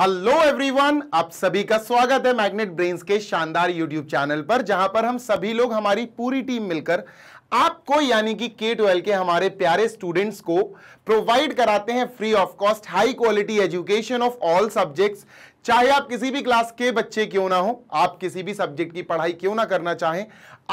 Hello everyone आप सभी का स्वागत है मैग्नेट ब्रेन्स के शानदार यूट्यूब चैनल पर जहां पर हम सभी लोग हमारी पूरी टीम मिलकर आपको यानी कि के ट्वेल्व के हमारे प्यारे स्टूडेंट्स को प्रोवाइड कराते हैं free of cost high quality education of all subjects चाहे आप किसी भी क्लास के बच्चे क्यों ना हो आप किसी भी सब्जेक्ट की पढ़ाई क्यों ना करना चाहें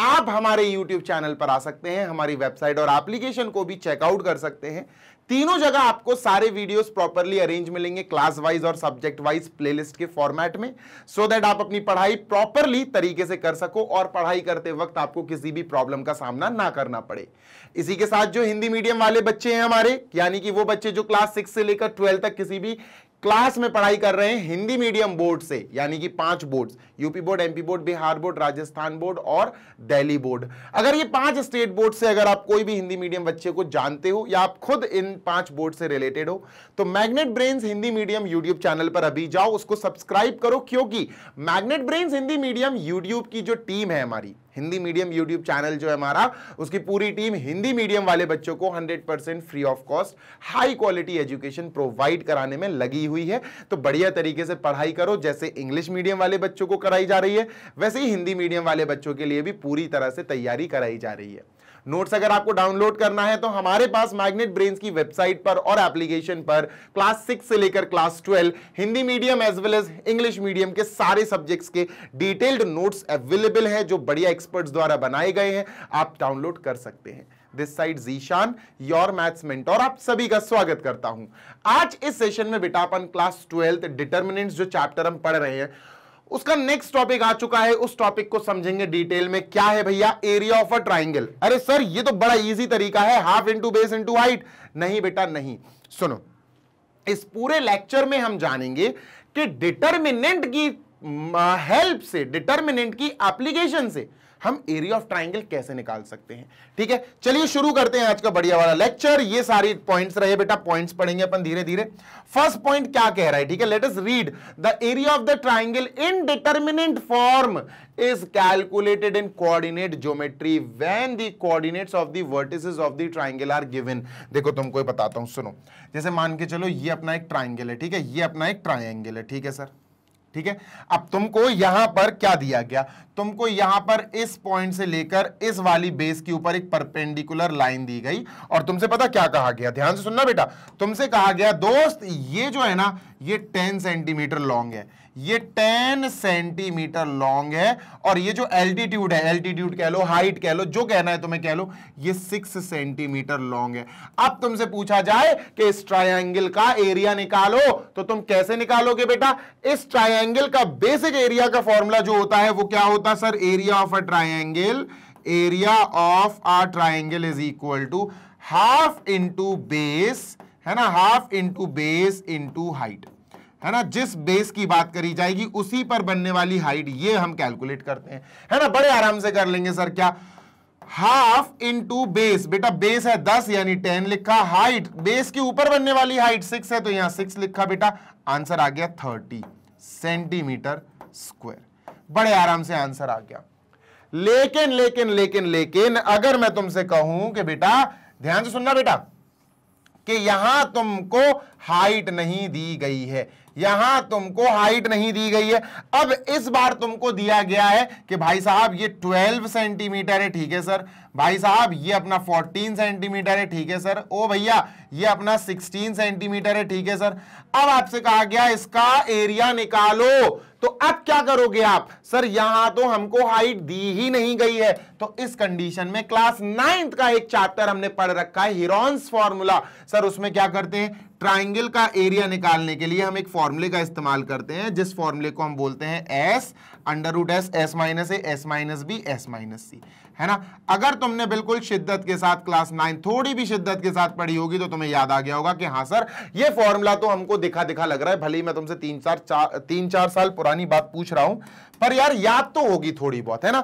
आप हमारे यूट्यूब चैनल पर आ सकते हैं हमारी वेबसाइट और एप्लीकेशन को भी चेकआउट कर सकते हैं तीनों जगह आपको सारे वीडियोस प्रॉपरली अरेंज मिलेंगे क्लास वाइज और सब्जेक्ट वाइज प्लेलिस्ट के फॉर्मेट में सो so दैट आप अपनी पढ़ाई प्रॉपरली तरीके से कर सको और पढ़ाई करते वक्त आपको किसी भी प्रॉब्लम का सामना ना करना पड़े इसी के साथ जो हिंदी मीडियम वाले बच्चे हैं हमारे यानी कि वो बच्चे जो क्लास सिक्स से लेकर ट्वेल्व तक किसी भी क्लास में पढ़ाई कर रहे हैं हिंदी मीडियम बोर्ड से यानी कि पांच board UP board MP board Bihar board Rajasthan board और दिल्ली बोर्ड अगर ये पांच स्टेट बोर्ड से अगर आप कोई भी हिंदी मीडियम बच्चे को जानते हो या आप खुद इन पांच बोर्ड से रिलेटेड हो तो Magnet Brains Hindi medium YouTube channel पर अभी जाओ उसको सब्सक्राइब करो क्योंकि Magnet Brains Hindi medium YouTube की जो टीम है हमारी हिंदी मीडियम यूट्यूब चैनल जो है हमारा उसकी पूरी टीम हिंदी मीडियम वाले बच्चों को 100% free of cost high quality education provide कराने में लगी हुई है तो बढ़िया तरीके से पढ़ाई करो जैसे इंग्लिश मीडियम वाले बच्चों को कराई जा रही है वैसे ही हिंदी मीडियम वाले बच्चों के लिए भी पूरी तरह से तैयारी कराई जा रही है नोट्स अगर आपको डाउनलोड करना है तो हमारे पास मैग्नेट ब्रेन्स की वेबसाइट पर और एप्लीकेशन पर क्लास सिक्स से लेकर class twelve Hindi medium as well as English medium के सारे सब्जेक्ट्स के डिटेल्ड नोट्स अवेलेबल है जो बढ़िया एक्सपर्ट्स द्वारा बनाए गए हैं आप डाउनलोड कर सकते हैं this side Zeeshan your maths और आप सभी का स्वागत करता हूं आज इस सेशन में बिटापन क्लास ट्वेल्थ डिटर्मिनेंट्स जो चैप्टर हम पढ़ रहे हैं उसका नेक्स्ट टॉपिक आ चुका है उस टॉपिक को समझेंगे डिटेल में क्या है भैया एरिया ऑफ अ ट्राइंगल अरे सर ये तो बड़ा इजी तरीका है half into base into height नहीं बेटा नहीं सुनो इस पूरे लेक्चर में हम जानेंगे कि डिटर्मिनेंट की हेल्प से डिटर्मिनेंट की एप्लीकेशन से हम एरिया ऑफ ट्राइंगल कैसे निकाल सकते हैं ठीक है चलिए शुरू करते हैं आज का बढ़िया वाला लेक्चर ये सारी पॉइंट्स रहे बेटा पॉइंट्स पढ़ेंगे अपन धीरे धीरे फर्स्ट पॉइंट क्या कह रहा है ठीक है let us read the area of the triangle in determinant form is calculated in coordinate geometry when the coordinates of the vertices of the triangle are given देखो तुमको बताता हूं सुनो जैसे मान के चलो ये अपना एक ट्राइंगल है ठीक है ये अपना एक ट्राइंगल है ठीक है सर ठीक है अब तुमको यहां पर क्या दिया गया तुमको यहां पर इस पॉइंट से लेकर इस वाली बेस के ऊपर एक परपेंडिकुलर लाइन दी गई और तुमसे पता क्या कहा गया ध्यान से सुनना बेटा तुमसे कहा गया दोस्त ये जो है ना ये टेन सेंटीमीटर लॉन्ग है ये 10 सेंटीमीटर लॉन्ग है और ये जो एल्टीट्यूड है एल्टीट्यूड कह लो हाइट कह लो जो कहना है तुम्हें कह लो ये 6 सेंटीमीटर लॉन्ग है अब तुमसे पूछा जाए कि इस ट्रायंगल का एरिया निकालो तो तुम कैसे निकालोगे बेटा इस ट्रायंगल का बेसिक एरिया का फॉर्मूला जो होता है वो क्या होता है sir area of a triangle area of a triangle is equal to half into base है ना half into base into height है ना जिस बेस की बात करी जाएगी उसी पर बनने वाली हाइट ये हम कैलकुलेट करते हैं है ना बड़े आराम से कर लेंगे सर क्या हाफ इंटू बेस बेटा बेस है दस यानी टेन लिखा हाइट बेस के ऊपर बनने वाली हाइट सिक्स है तो यहां सिक्स लिखा बेटा आंसर आ गया थर्टी सेंटीमीटर स्क्वायर बड़े आराम से आंसर आ गया लेकिन लेकिन लेकिन लेकिन अगर मैं तुमसे कहूं कि बेटा ध्यान से सुनना बेटा कि यहां तुमको हाइट नहीं दी गई है यहां तुमको हाइट नहीं दी गई है अब इस बार तुमको दिया गया है कि भाई साहब ये 12 सेंटीमीटर है ठीक है सर भाई साहब ये अपना 14 सेंटीमीटर है ठीक है सर ओ भैया ये अपना 16 सेंटीमीटर है ठीक है सर अब आपसे कहा गया इसका एरिया निकालो तो अब क्या करोगे आप सर यहां तो हमको हाइट दी ही नहीं गई है तो इस कंडीशन में क्लास नाइन्थ का एक चैप्टर हमने पढ़ रखा है हिरोन्स फॉर्मूला सर उसमें क्या करते हैं ट्राइंगल का एरिया निकालने के लिए हम एक फॉर्मूले का इस्तेमाल करते हैं जिस फॉर्मूले को हम बोलते हैं s under root s s minus a s minus b s minus c है ना अगर तुमने बिल्कुल शिद्दत के साथ क्लास नाइन थोड़ी भी शिद्दत के साथ पढ़ी होगी तो तुम्हें याद आ गया होगा कि हाँ सर ये फॉर्मूला तो हमको दिखा दिखा लग रहा है भले ही मैं तुमसे तीन चार, चार तीन चार साल पुरानी बात पूछ रहा हूं पर यार याद तो होगी थोड़ी बहुत है ना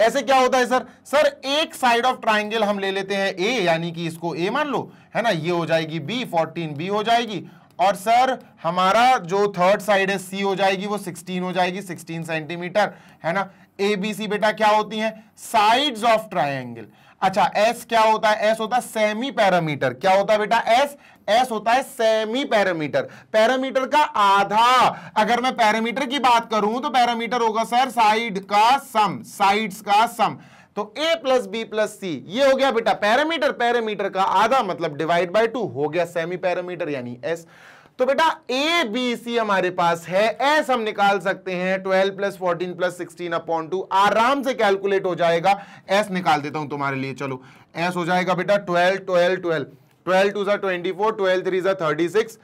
ऐसे क्या होता है सर सर एक साइड ऑफ ट्राइंगल हम ले लेते हैं ए यानी कि इसको ए मान लो है ना ये हो जाएगी बी फोर्टीन बी हो जाएगी और सर हमारा जो थर्ड साइड है सी हो जाएगी वो सिक्सटीन हो जाएगी सिक्सटीन सेंटीमीटर है ना ए बी सी बेटा क्या होती है साइड्स ऑफ ट्राइंगल अच्छा एस क्या होता है एस होता है सेमी पैरामीटर क्या होता है बेटा एस एस होता है सेमी पैरामीटर पैरामीटर का आधा अगर मैं पैरामीटर की बात करूं तो पैरामीटर होगा सर साइड का सम साइड्स का सम तो a plus b plus c ये हो गया बेटा पैरामीटर पैरामीटर का आधा मतलब डिवाइड बाय टू हो गया सेमी पैरामीटर यानी s तो बेटा ए बी सी हमारे पास है एस हम निकाल सकते हैं 12 plus fourteen plus sixteen upon two आराम से कैलकुलेट हो जाएगा एस निकाल देता हूं तुम्हारे लिए चलो एस हो जाएगा बेटा 12 12 12 ट्वेल्व टू सा ट्वेंटी फोर ट्वेल्व थ्री सा thirty six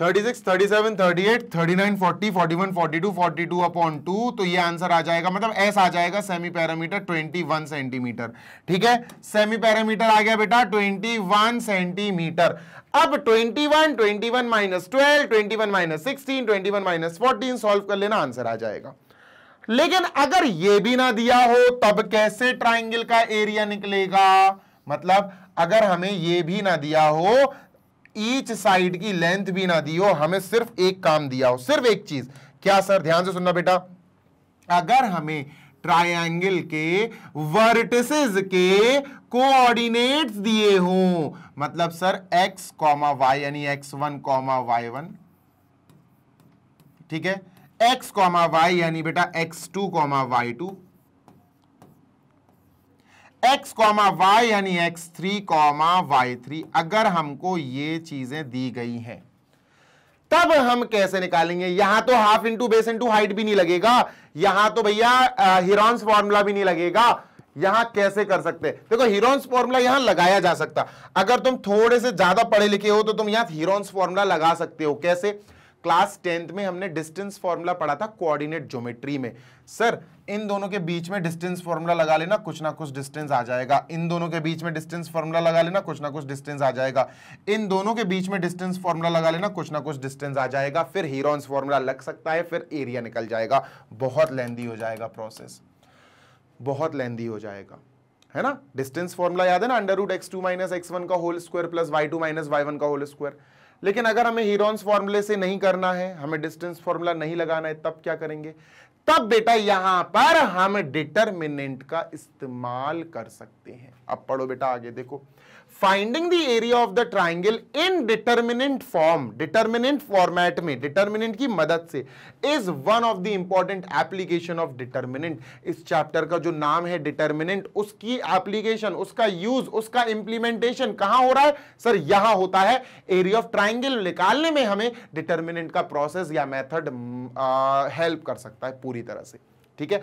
thirty six thirty seven thirty eight thirty nine forty forty one forty two forty two upon two तो ये आंसर आ जाएगा मतलब एस आ जाएगा semi perimeter twenty one centimetre ठीक है सेमी पैरामीटर आ गया बेटा ट्वेंटी वन सेंटीमीटर अब twenty one twenty one minus twelve twenty one minus sixteen twenty one minus fourteen solve कर लेना आंसर आ जाएगा लेकिन अगर ये भी ना दिया हो तब कैसे ट्राइंगल का एरिया निकलेगा मतलब अगर हमें ये भी ना दिया हो ईच साइड की लेंथ भी ना दी हो हमें सिर्फ एक काम दिया हो सिर्फ एक चीज क्या सर ध्यान से सुनना बेटा अगर हमें ट्रायंगल के वर्टिसेस के कोऑर्डिनेट्स दिए हों मतलब सर x, वाई यानी x1, वन ठीक है x, वाई यानी बेटा x2, two x comma y यानी x three comma y three अगर हमको ये चीजें दी गई हैं तब हम कैसे निकालेंगे यहां तो half into base into height भी नहीं लगेगा यहां तो भैया हिरोन्स फॉर्मूला भी नहीं लगेगा यहां कैसे कर सकते देखो हिरोन्स फॉर्मूला यहां लगाया जा सकता अगर तुम थोड़े से ज्यादा पढ़े लिखे हो तो तुम यहां हिरोन्स फॉर्मूला लगा सकते हो कैसे क्लास टेंथ में हमने डिस्टेंस फॉर्मूला पढ़ा था कोऑर्डिनेट ज्योमेट्री में सर इन दोनों के बीच में डिस्टेंस फॉर्मूला लगा लेना कुछ ना कुछ डिस्टेंस आ जाएगा इन दोनों के बीच में डिस्टेंस फॉर्मूला लगा लेना कुछ ना कुछ डिस्टेंस आ जाएगा इन दोनों के बीच में डिस्टेंस फॉर्मूला लगा लेना कुछ ना कुछ डिस्टेंस आ जाएगा फिर हीरोन्स फॉर्मूला लग सकता है फिर एरिया निकल जाएगा बहुत लेंदी हो जाएगा प्रोसेस बहुत लेंदी हो जाएगा है ना डिस्टेंस फॉर्मूला याद है ना under root x two minus x one का whole square plus y two minus y one का होल स्क्वायर लेकिन अगर हमें हीरोन्स फॉर्मूले से नहीं करना है हमें डिस्टेंस फॉर्मूला नहीं लगाना है तब क्या करेंगे तब बेटा यहां पर हम डिटर्मिनेंट का इस्तेमाल कर सकते हैं अब पढ़ो बेटा आगे देखो finding the area of the triangle in determinant form determinant format में डिटर्मिनेंट की मदद से is one of the important application of determinant इस चैप्टर का जो नाम है डिटर्मिनेंट उसकी एप्लीकेशन उसका यूज उसका इंप्लीमेंटेशन कहां हो रहा है सर यहां होता है एरिया ऑफ ट्राइंगल निकालने में हमें डिटर्मिनेंट का प्रोसेस या मैथड हेल्प कर सकता है पूरी तरह से ठीक है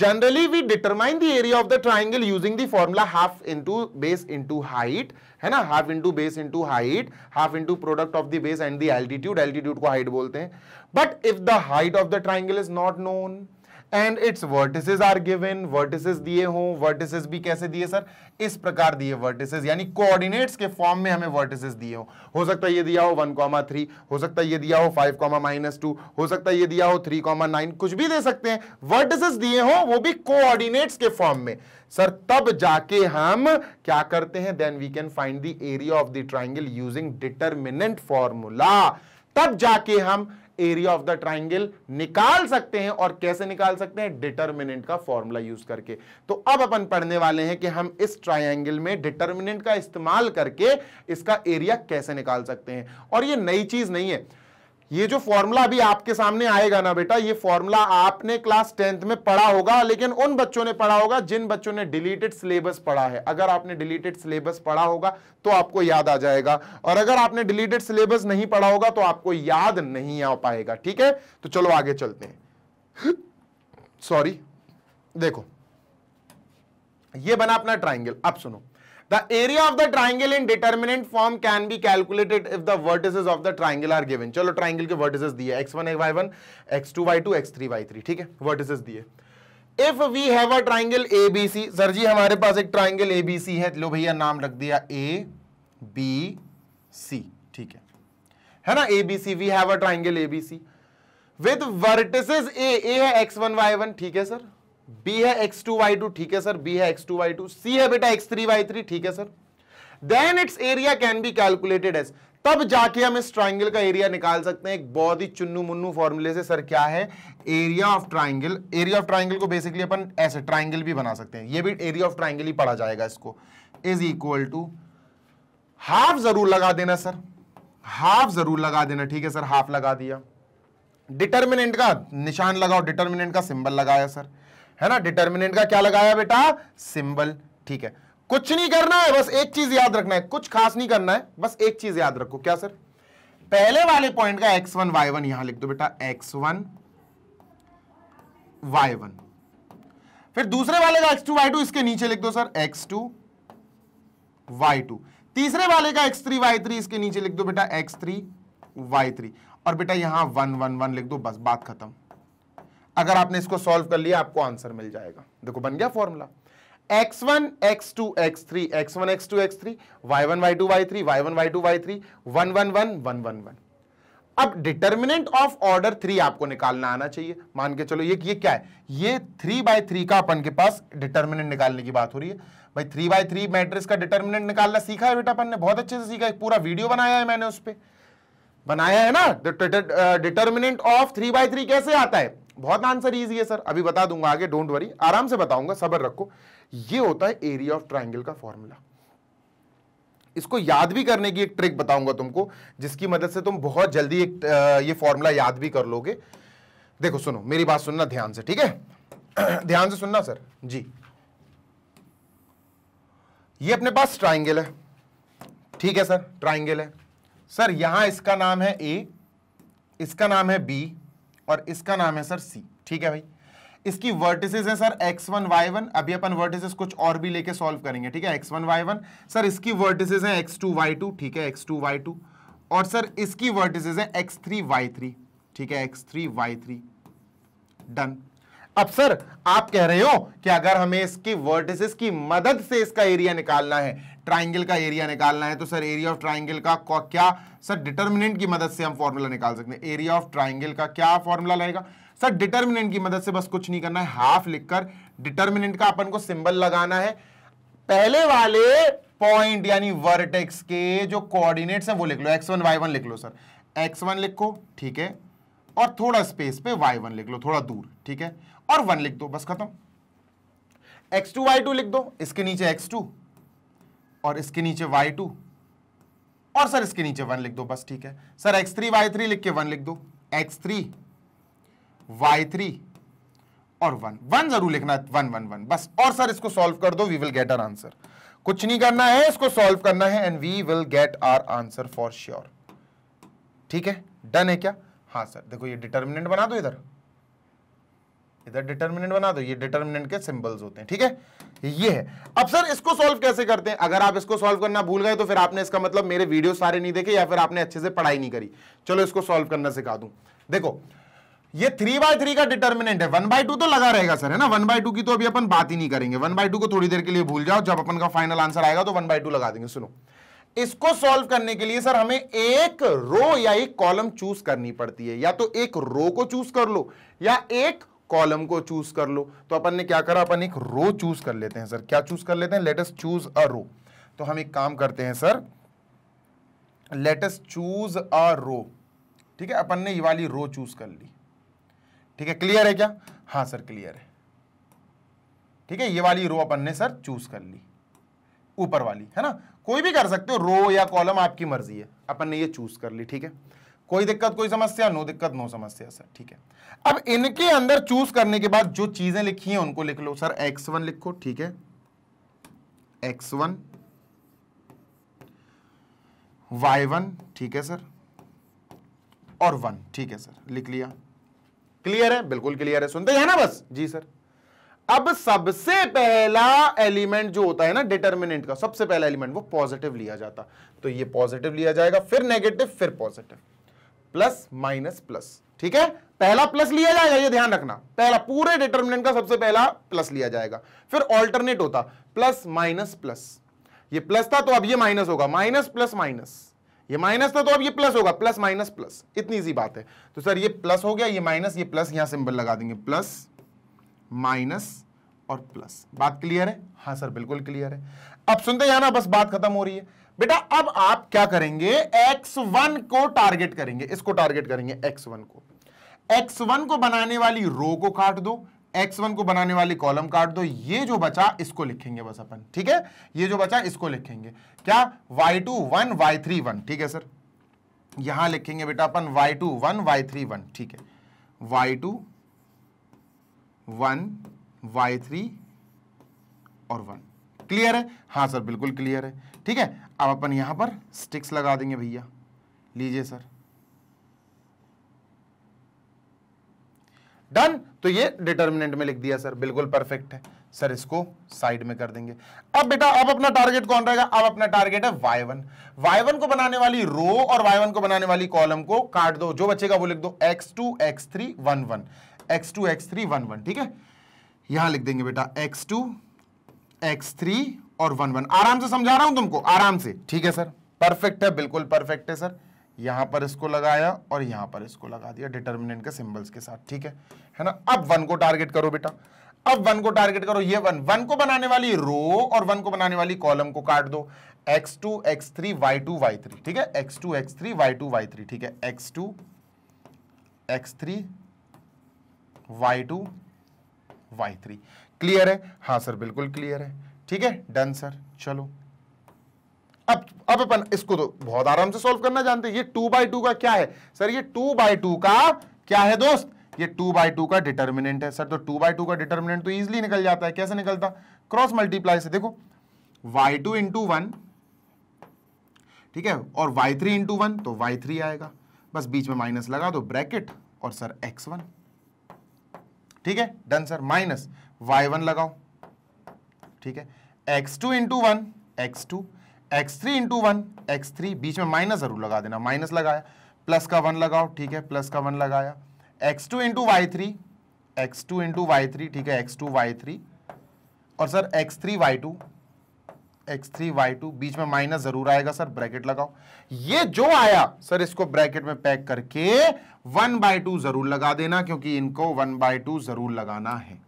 generally we determine the area of the triangle using the formula half into base into height है ना half into base into height half into product of the base and the altitude altitude को height बोलते हैं but if the height of the triangle is not known and its vertices are given vertices दिए हों vertices भी कैसे दिए sir इस प्रकार दिए वर्टिसेस यानी कोऑर्डिनेट्स के फॉर्म में हमें वर्टिसेस दिए हों हो सकता है ये दिया हो वन कॉमा थ्री हो सकता है ये दिया हो फाइव कॉमा माइनस टू हो सकता है ये दिया हो थ्री कॉमा नाइन कुछ भी दे सकते हैं वर्टिसेस दिए हों वो भी कोऑर्डिनेट्स के फॉर्म में सर तब जाके हम क्या करते हैं then we can find the area of the triangle using determinant formula तब जाके हम एरिया ऑफ द ट्राइंगल निकाल सकते हैं और कैसे निकाल सकते हैं डिटर्मिनेंट का फॉर्मूला यूज करके तो अब अपन पढ़ने वाले हैं कि हम इस ट्राइंगल में डिटर्मिनेंट का इस्तेमाल करके इसका एरिया कैसे निकाल सकते हैं और ये नई चीज नहीं है ये जो फॉर्मूला अभी आपके सामने आएगा ना बेटा ये फॉर्मूला आपने क्लास टेंथ में पढ़ा होगा लेकिन उन बच्चों ने पढ़ा होगा जिन बच्चों ने डिलीटेड सिलेबस पढ़ा है अगर आपने डिलीटेड सिलेबस पढ़ा होगा तो आपको याद आ जाएगा और अगर आपने डिलीटेड सिलेबस नहीं पढ़ा होगा तो आपको याद नहीं आ पाएगा ठीक है तो चलो आगे चलते हैं सॉरी देखो ये बना अपना ट्राइंगल अब सुनो The area of the triangle in determinant form can be calculated if the vertices of the triangle are given. चलो triangle के vertices दिए x1, y1, x2, y2, x3, y3 ठीक है vertices दिए if we have a triangle abc B C sir ji हमारे पास एक triangle A B सी है लो भैया नाम रख दिया ए बी सी ठीक है है ना A B C we have a triangle A B C with vertices है एक्स वन ठीक है सर बी है एक्स टू वाई टू ठीक है सर बी है x two y two C है बेटा एक्स थ्री वाई थ्री ठीक है sir then its area can be calculated as तब जाके हम इस ट्राइंगल का एरिया निकाल सकते हैं एक बहुत ही चुन्नू मुन्नू फॉर्मूले से सर क्या है area of triangle area of triangle को बेसिकली अपन ऐसे ट्राइंगल भी बना सकते हैं ये भी एरिया ऑफ ट्राइंगल ही पढ़ा जाएगा इसको इज इक्वल टू हाफ जरूर लगा देना सर हाफ जरूर लगा देना ठीक है सर हाफ लगा दिया डिटर्मिनेंट का निशान लगाओ डिटर्मिनेंट का सिंबल लगाया सर है ना डिटर्मिनेंट का क्या लगाया बेटा सिंबल ठीक है कुछ नहीं करना है बस एक चीज याद रखना है कुछ खास नहीं करना है बस एक चीज याद रखो क्या सर पहले वाले पॉइंट का एक्स वन वाई वन यहां लिख दो बेटा एक्स वन वाई वन फिर दूसरे वाले का एक्स टू वाई टू इसके नीचे लिख दो sir x two y two तीसरे वाले का एक्स थ्री वाई थ्री इसके नीचे लिख दो बेटा एक्स थ्री वाई थ्री और बेटा यहां वन वन वन लिख दो बस बात खत्म अगर आपने इसको सॉल्व कर लिया आपको आंसर मिल जाएगा देखो बन गया formula x1, x2, x3, x1, x2, x3, y1, y2, y3, y1, y2, y3, 1, 1, 1, 1, 1, 1. अब डिटर्मिनेंट ऑफ ऑर्डर थ्री आपको निकालना आना चाहिए मान के चलो ये ये क्या है ये थ्री बाय थ्री का अपन के पास डिटर्मिनेंट निकालने की बात हो रही है भाई थ्री बाय थ्री मैट्रिक्स का डिटर्मिनेंट निकालना सीखा है बेटा अपन ने बहुत अच्छे से सीखा है पूरा वीडियो बनाया है मैंने उस पर बनाया है ना determinant of three by three कैसे आता है बहुत आंसर ईजी है सर अभी बता दूंगा आगे डोंट वरी आराम से बताऊंगा सबर रखो ये होता है एरिया ऑफ ट्राइंगल का फॉर्मूला इसको याद भी करने की एक ट्रिक बताऊंगा तुमको जिसकी मदद से तुम बहुत जल्दी एक ये फॉर्मूला याद भी कर लोगे देखो सुनो मेरी बात सुनना ध्यान से ठीक है ध्यान से सुनना सर जी ये अपने पास ट्राइंगल है ठीक है सर ट्राइंगल है सर यहां इसका नाम है ए इसका नाम है बी और इसका नाम है सर सी ठीक है भाई इसकी वर्टिसेस है sir x one y one अभी अपन वर्टिसेस कुछ और भी लेके सॉल्व करेंगे ठीक है x one y one sir इसकी वर्टिसेस है एक्स टू वाई टू ठीक है एक्स टू वाई टू और सर इसकी वर्टिसेस है एक्स थ्री वाई थ्री ठीक है x three y three done अब सर आप कह रहे हो कि अगर हमें इसकी वर्टिसेस की मदद से इसका एरिया निकालना है ट्राइंगल का एरिया निकालना है तो सर एरिया ऑफ ट्राइंगल का क्या सर डिटर्मिनेंट की मदद से हम फॉर्मूला निकाल सकते हैं एरिया ऑफ ट्राइंगल का क्या फॉर्मूला रहेगा सर डिटर्मिनेंट की मदद से बस कुछ नहीं करना है हाफ लिखकर डिटर्मिनेंट का अपन को सिंबल लगाना है पहले वाले पॉइंट यानी वर्टेक्स के जो कोऑर्डिनेट्स हैं वो लिख लो एक्स वन वाई वन लिख लो सर एक्स वन लिखो ठीक है और थोड़ा स्पेस पे वाई वन लिख लो थोड़ा दूर ठीक है और वन लिख दो बस खत्म एक्स टू वाई टू लिख दो इसके नीचे एक्स टू और इसके नीचे वाई टू और सर इसके नीचे वन लिख दो बस ठीक है sir x three y three लिख के वन लिख दो एक्स थ्री वाई थ्री और वन वन जरूर लिखना वन वन वन बस और सर इसको सॉल्व कर दो we will get our answer कुछ नहीं करना है इसको सॉल्व करना है and we will get our answer for sure ठीक है डन है क्या हाँ सर देखो ये डिटर्मिनेंट बना दो इधर इधर डिटर्मिनेंट बना दो ये डिटर्मिनेंट के सिंबल्स होते हैं ठीक है ये है अब सर इसको सॉल्व कैसे करते हैं अगर आप इसको सॉल्व करना भूल गए तो फिर आपने इसका मतलब मेरे वीडियो सारे नहीं देखे या फिर आपने अच्छे से पढ़ाई नहीं करी चलो इसको सॉल्व करना सिखा दू देखो ये थ्री बाय थ्री का डिटर्मिनेंट है वन बाय टू तो लगा रहेगा सर है ना वन बाय टू की तो अभी अपन बात ही नहीं करेंगे वन बाय टू को थोड़ी देर के लिए भूल जाओ जब अपन का फाइनल आंसर आएगा तो वन बाय टू लगा देंगे सुनो इसको सॉल्व करने के लिए सर हमें एक रो या एक कॉलम चूज करनी पड़ती है या तो एक रो को चूज कर लो या एक कॉलम को चूज कर लो तो अपन ने क्या करा अपन एक रो चूज कर लेते हैं सर क्या चूज कर लेते हैं लेटेस्ट चूज अ रो तो हम एक काम करते हैं sir latest choose a row ठीक है अपन ने ये वाली रो चूज कर ली ठीक है क्लियर है क्या हाँ सर क्लियर है ठीक है ये वाली रो अपन ने सर चूज कर ली ऊपर वाली है ना कोई भी कर सकते हो रो या कॉलम आपकी मर्जी है अपन ने ये चूज कर ली ठीक है कोई दिक्कत कोई समस्या नो दिक्कत नो समस्या सर ठीक है अब इनके अंदर चूज करने के बाद जो चीजें लिखी हैं उनको लिख लो सर एक्स वन लिखो ठीक है एक्स वन वाई वन ठीक है सर और वन ठीक है सर लिख लिया क्लियर है बिल्कुल क्लियर है सुनते हैं ना बस जी सर अब सबसे पहला एलिमेंट जो होता है ना डिटर्मिनेंट का सबसे पहला एलिमेंट वो पॉजिटिव लिया जाता तो ये पॉजिटिव लिया जाएगा फिर नेगेटिव फिर पॉजिटिव प्लस माइनस प्लस ठीक है पहला प्लस लिया जाएगा ये ध्यान रखना पहला पूरे डिटर्मिनेंट का सबसे पहला प्लस लिया जाएगा फिर ऑल्टरनेट होता प्लस माइनस प्लस ये प्लस था तो अब ये माइनस होगा माइनस प्लस माइनस ये माइनस था तो अब ये प्लस होगा प्लस माइनस प्लस इतनी सी बात है तो सर ये प्लस हो गया ये माइनस ये प्लस यहां सिंबल लगा देंगे प्लस माइनस और प्लस बात क्लियर है हाँ सर बिल्कुल क्लियर है अब सुनते जाना बस बात खत्म हो रही है बेटा अब आप क्या करेंगे x1 को टारगेट करेंगे इसको टारगेट करेंगे x1 को x1 को बनाने वाली रो को काट दो x1 को बनाने वाली कॉलम काट दो ये जो बचा इसको लिखेंगे बस अपन ठीक है ये जो बचा इसको लिखेंगे क्या y2 1 y3 1 ठीक है सर यहां लिखेंगे बेटा अपन y2 1 y3 1 ठीक है y2 1 y3 और 1 क्लियर है हाँ सर बिल्कुल क्लियर है ठीक है अब अपन यहाँ पर स्टिक्स लगा देंगे भैया लीजिए सर डन तो ये डिटर्मिनेंट में लिख दिया सर बिल्कुल परफेक्ट है सर इसको साइड में कर देंगे अब बेटा अब अपना टारगेट कौन रहेगा अब अपना टारगेट है वाई वन वाई वन को बनाने वाली रो और वाई वन को बनाने वाली कॉलम को काट दो जो बचेगा वो लिख दो x two x three one one x two x three one one ठीक है यहां लिख देंगे बेटा एक्स टू एक्स थ्री और वन वन आराम से समझा रहा हूं तुमको आराम से ठीक है सर परफेक्ट है बिल्कुल परफेक्ट है सर यहां पर इसको लगाया और यहां पर इसको लगा दिया डिटर्मिनेंट के सिंबल्स के साथ ठीक है है ना अब वन को टारगेट करो बेटा अब वन को टारगेट करो ये वन वन को बनाने वाली रो और वन को बनाने वाली कॉलम को काट दो x two x three y two y three ठीक है x two x three y two y three ठीक है x two x three y two y three clear है हाँ सर बिल्कुल क्लियर है ठीक है डन सर चलो अब अब अपन इसको तो बहुत आराम से सॉल्व करना जानते हैं ये टू बाई टू का क्या है सर ये टू बाई टू का क्या है दोस्त ये टू बाई टू का डिटर्मिनेंट है सर तो टू बाई टू का डिटर्मिनेंट तो इजिली निकल जाता है कैसे निकलता क्रॉस मल्टीप्लाई से देखो वाई टू इंटू वन ठीक है और वाई थ्री इंटू वन तो वाई थ्री आएगा बस बीच में माइनस लगा दो ब्रैकेट और सर एक्स वन ठीक है done sir minus y one लगाओ ठीक है x two into one x two x three into one x three बीच में माइनस जरूर लगा देना माइनस लगाया प्लस का वन लगाओ ठीक है प्लस का वन लगाया x two into y three x two into y three ठीक है एक्स टू वाई थ्री और sir x three y two x three y two बीच में माइनस जरूर आएगा सर ब्रैकेट लगाओ ये जो आया सर इसको ब्रैकेट में पैक करके वन बाय टू जरूर लगा देना क्योंकि इनको वन बाय टू जरूर लगाना है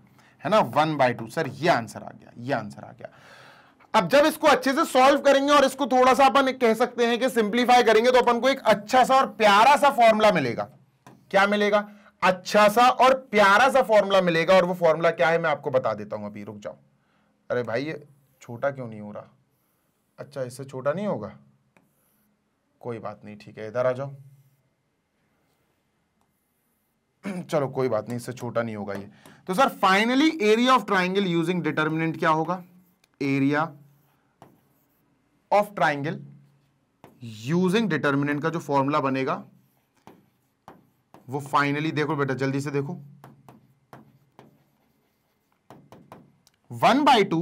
है ना वन बाय टू सर ये आंसर आ गया ये आंसर आ गया अब जब इसको अच्छे से सॉल्व करेंगे और इसको थोड़ा सा अपन कह सकते हैं कि सिंप्लीफाई करेंगे तो अपन को एक अच्छा सा और प्यारा सा फॉर्मूला मिलेगा क्या मिलेगा अच्छा सा और प्यारा सा फॉर्मूला मिलेगा और वो फॉर्मूला क्या है मैं आपको बता देता हूं अभी रुक जाओ अरे भाई ये छोटा क्यों नहीं हो रहा अच्छा इससे छोटा नहीं होगा कोई बात नहीं ठीक है इधर आ जाओ चलो कोई बात नहीं इससे छोटा नहीं होगा ये तो sir finally area of triangle using determinant क्या होगा area of triangle using determinant का जो फॉर्मूला बनेगा वो फाइनली देखो बेटा जल्दी से देखो वन बाय टू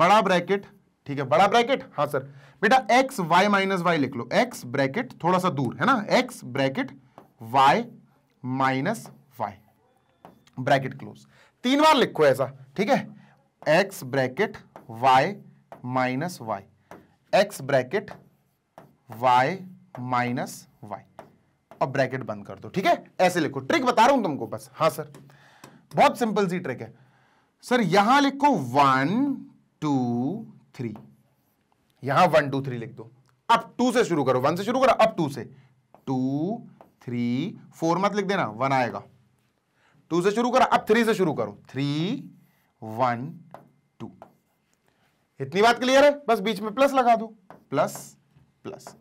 बड़ा ब्रैकेट ठीक है बड़ा ब्रैकेट हाँ सर बेटा एक्स वाई माइनस वाई लिख लो एक्स ब्रैकेट थोड़ा सा दूर है ना x bracket y minus y bracket close तीन बार लिखो ऐसा ठीक है x bracket y minus y x bracket y minus y और ब्रैकेट बंद कर दो ठीक है ऐसे लिखो ट्रिक बता रहा हूं तुमको बस हाँ सर बहुत सिंपल सी ट्रिक है सर यहां लिखो वन टू थ्री यहां वन टू थ्री लिख दो अब टू से शुरू करो वन से शुरू करो अब टू से टू थ्री फोर मत लिख देना वन आएगा टू से शुरू करो अब थ्री से शुरू करो थ्री वन टू इतनी बात क्लियर है बस बीच में प्लस लगा दो प्लस प्लस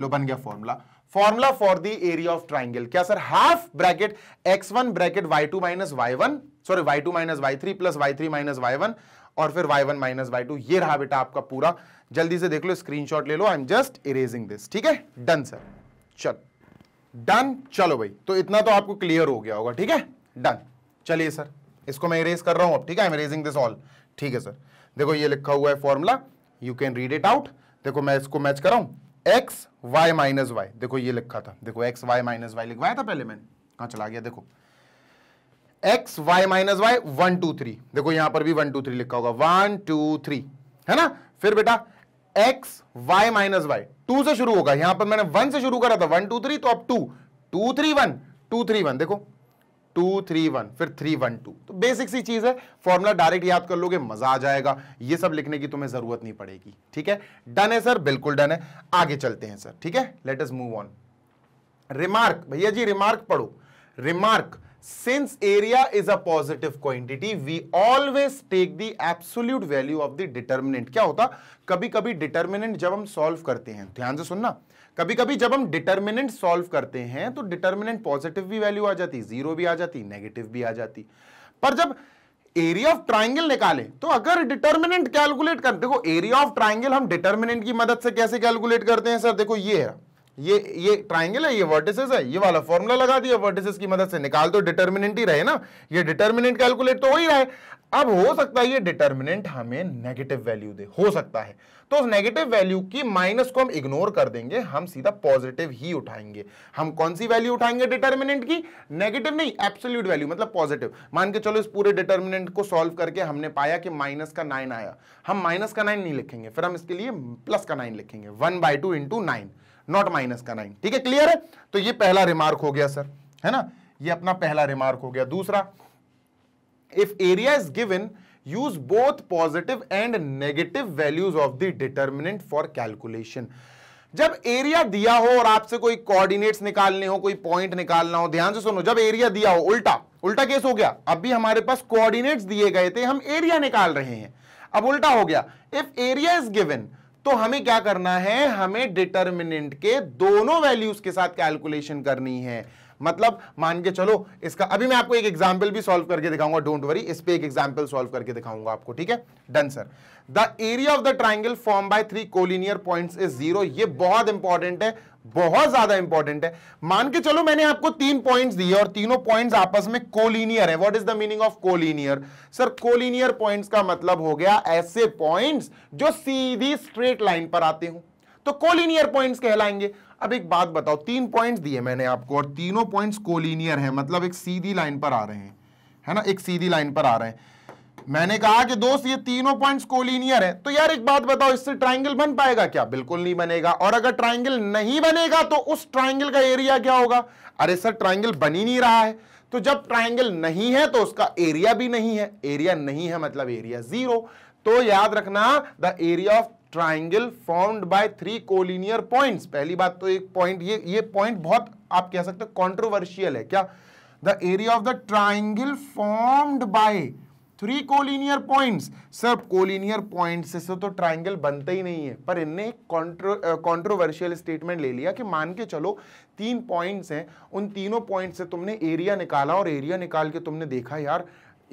लो बन गया formula formula for the area of triangle क्या sir half bracket x one bracket y two minus y one sorry y two minus y three plus y three minus y one और फिर y one minus y two ये रहा बेटा आपका पूरा जल्दी से देख लो स्क्रीनशॉट ले लो I am just erasing this ठीक है डन सर चलो डन चलो भाई तो इतना तो आपको क्लियर हो गया होगा ठीक है डन चलिए सर इसको मैं इरेज कर रहा हूं अब ठीक है I am erasing this all ठीक है सर देखो ये लिखा हुआ है formula you can read it out देखो मैं इसको मैच कर रहा हूं एक्स वाई माइनस वाई देखो ये लिखा था देखो एक्स वाई माइनस वाई लिखवाया था पहले मैंने कहा चला गया देखो x y minus y one two three देखो यहां पर भी वन टू थ्री लिखा होगा वन टू थ्री है ना फिर बेटा x y minus y two से शुरू होगा यहां पर मैंने वन से शुरू करा था वन टू थ्री तो अब two two three one two three one देखो टू थ्री वन फिर थ्री वन टू तो बेसिक सी चीज है फॉर्मूला डायरेक्ट याद कर लोगे मजा आ जाएगा ये सब लिखने की तुम्हें जरूरत नहीं पड़ेगी ठीक है डन है सर बिल्कुल डन है आगे चलते हैं सर ठीक है let us move on remark भैया जी रिमार्क पढ़ो remark since area is a positive quantity we always take the absolute value of the determinant क्या होता कभी कभी determinant जब हम solve करते हैं ध्यान से सुनना कभी कभी जब हम determinant solve करते हैं तो determinant positive भी value आ जाती जीरो भी आ जाती negative भी आ जाती पर जब एरिया ऑफ ट्राइंगल निकाले तो अगर डिटर्मिनेंट कैलकुलेट कर देखो एरिया ऑफ ट्राइंगल हम डिटर्मिनेंट की मदद से कैसे कैलकुलेट करते हैं सर देखो ये है ये ये ट्राइंगल है ये वर्टिसेस है ये वाला फॉर्मूला लगा दिया वर्टिसेस की मदद से निकाल तो डिटर्मिनेंट ही रहे ना ये डिटर्मिनेंट कैलकुलेट तो हो ही रहा है अब हो सकता है ये डिटर्मिनेंट हमें नेगेटिव वैल्यू दे हो सकता है तो उस नेगेटिव वैल्यू की माइनस को हम इग्नोर कर देंगे हम सीधा पॉजिटिव ही उठाएंगे हम कौन सी वैल्यू उठाएंगे डिटर्मिनेंट की नेगेटिव नहीं एब्सोल्यूट वैल्यू मतलब पॉजिटिव मान के चलो इस पूरे डिटर्मिनेंट को सॉल्व करके हमने पाया कि माइनस का नाइन आया हम माइनस का नाइन नहीं लिखेंगे फिर हम इसके लिए प्लस का नाइन लिखेंगे one by two into nine not minus का नाइन ठीक है क्लियर है तो ये पहला रिमार्क हो गया सर है ना ये अपना पहला रिमार्क हो गया दूसरा if area is given use both positive and negative values of the determinant for calculation जब एरिया दिया हो और आपसे कोई कोऑर्डिनेट्स निकालने हो कोई पॉइंट निकालना हो ध्यान से सुनो जब एरिया दिया हो उल्टा उल्टा केस हो गया अब भी हमारे पास कोऑर्डिनेट्स दिए गए थे हम एरिया निकाल रहे हैं अब उल्टा हो गया इफ एरिया इज गिवन तो हमें क्या करना है हमें डिटर्मिनेंट के दोनों वैल्यूज के साथ कैलकुलेशन करनी है मतलब मान के चलो इसका अभी मैं आपको एक एग्जाम्पल भी सॉल्व करके दिखाऊंगा डोंट वरी इस पे एक एग्जाम्पल सॉल्व करके दिखाऊंगा आपको ठीक है done sir the area of the triangle form by three collinear points is zero ये बहुत इंपॉर्टेंट है बहुत ज्यादा इंपॉर्टेंट है मान के चलो मैंने आपको तीन पॉइंट्स दिए और तीनों पॉइंट्स आपस में कोलिनियर है what is the meaning of collinear sir collinear points का मतलब हो गया ऐसे पॉइंट्स जो सीधी स्ट्रेट लाइन पर आते हो तो कोलिनियर पॉइंट्स कहलाएंगे अब एक बात बताओ तीन पॉइंट्स दिए मैंने आपको और तीनों पॉइंट्स कोलिनियर है मतलब एक सीधी लाइन पर आ रहे हैं है ना एक सीधी लाइन पर आ रहे हैं मैंने कहा कि दोस्त ये तीनों पॉइंट्स कोलिनियर है तो यार एक बात बताओ इससे ट्राइंगल बन पाएगा क्या बिल्कुल नहीं बनेगा और अगर ट्राइंगल नहीं बनेगा तो उस ट्राइंगल का एरिया क्या होगा अरे सर ट्राइंगल बन ही नहीं रहा है तो जब ट्राइंगल नहीं है तो उसका एरिया भी नहीं है एरिया नहीं है मतलब एरिया जीरो तो याद रखना the area of triangle formed by three collinear points पहली बात तो एक पॉइंट ये ये पॉइंट बहुत आप कह सकते हो कॉन्ट्रोवर्शियल है क्या the area of the triangle formed by three collinear points sir collinear point से तो ट्राइंगल बनता ही नहीं है पर इनने एक कॉन्ट्रोवर्शियल स्टेटमेंट ले लिया कि मान के चलो तीन पॉइंट्स हैं उन तीनों पॉइंट से तुमने एरिया निकाला और एरिया निकाल के तुमने देखा यार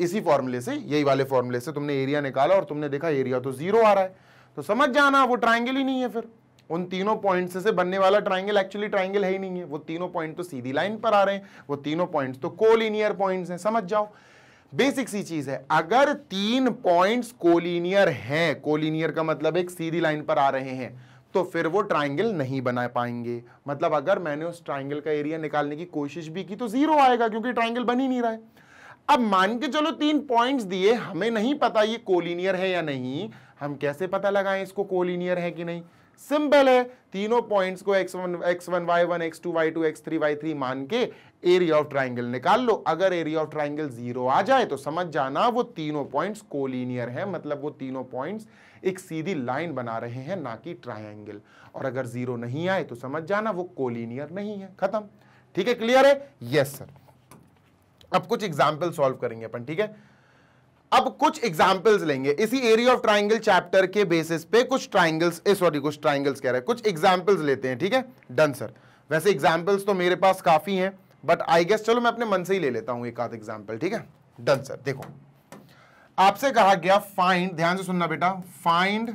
इसी फॉर्मूले से यही वाले फॉर्मूले से तुमने एरिया निकाला और तुमने देखा एरिया तो जीरो आ रहा है तो समझ जाना वो ट्राइंगल ही नहीं है फिर उन तीनों पॉइंट्स से बनने वाला ट्राइंगल एक्चुअली ट्राइंगल है ही नहीं है वो तीनों पॉइंट तो सीधी लाइन पर आ रहे हैं वो तीनों पॉइंट्स तो कोलिनियर पॉइंट्स हैं समझ जाओ बेसिक सी चीज है अगर तीन पॉइंट्स कोलिनियर हैं कोलिनियर का मतलब एक सीधी लाइन पर आ रहे हैं तो फिर वो ट्राइंगल नहीं बना पाएंगे मतलब अगर मैंने उस ट्राइंगल का एरिया निकालने की कोशिश भी की तो जीरो आएगा क्योंकि ट्राइंगल बन ही नहीं रहा है अब मान के चलो तीन पॉइंट्स दिए हमें नहीं पता ये कोलिनियर है या नहीं हम कैसे पता लगाएं इसको कोलिनियर है कि नहीं सिंपल है तीनों पॉइंट्स को x1 x1 y1 x2 y2 x3 y3 मान के एरिया ऑफ ट्राइंगल निकाल लो अगर एरिया ऑफ ट्राइंगल जीरो आ जाए तो समझ जाना वो तीनों पॉइंट्स कोलिनियर है मतलब वो तीनों पॉइंट्स एक सीधी लाइन बना रहे हैं ना कि ट्राइंगल और अगर जीरो नहीं आए तो समझ जाना वो कोलिनियर नहीं है खत्म ठीक है क्लियर है यस सर अब कुछ एग्जाम्पल सॉल्व करेंगे अपन ठीक है अब कुछ एग्जाम्पल्स लेंगे इसी एरिया ऑफ ट्राइंगल चैप्टर के बेसिस पे कुछ ट्राइंगल्स सॉरी कुछ ट्राइंगल्स कह रहे हैं कुछ एग्जाम्पल्स लेते हैं ठीक है डन सर वैसे एग्जाम्पल्स तो मेरे पास काफी हैं बट आई गेस चलो मैं अपने मन से ही ले लेता हूं एक आध एग्जाम्पल ठीक है डन सर देखो आपसे कहा गया फाइंड ध्यान से सुनना बेटा find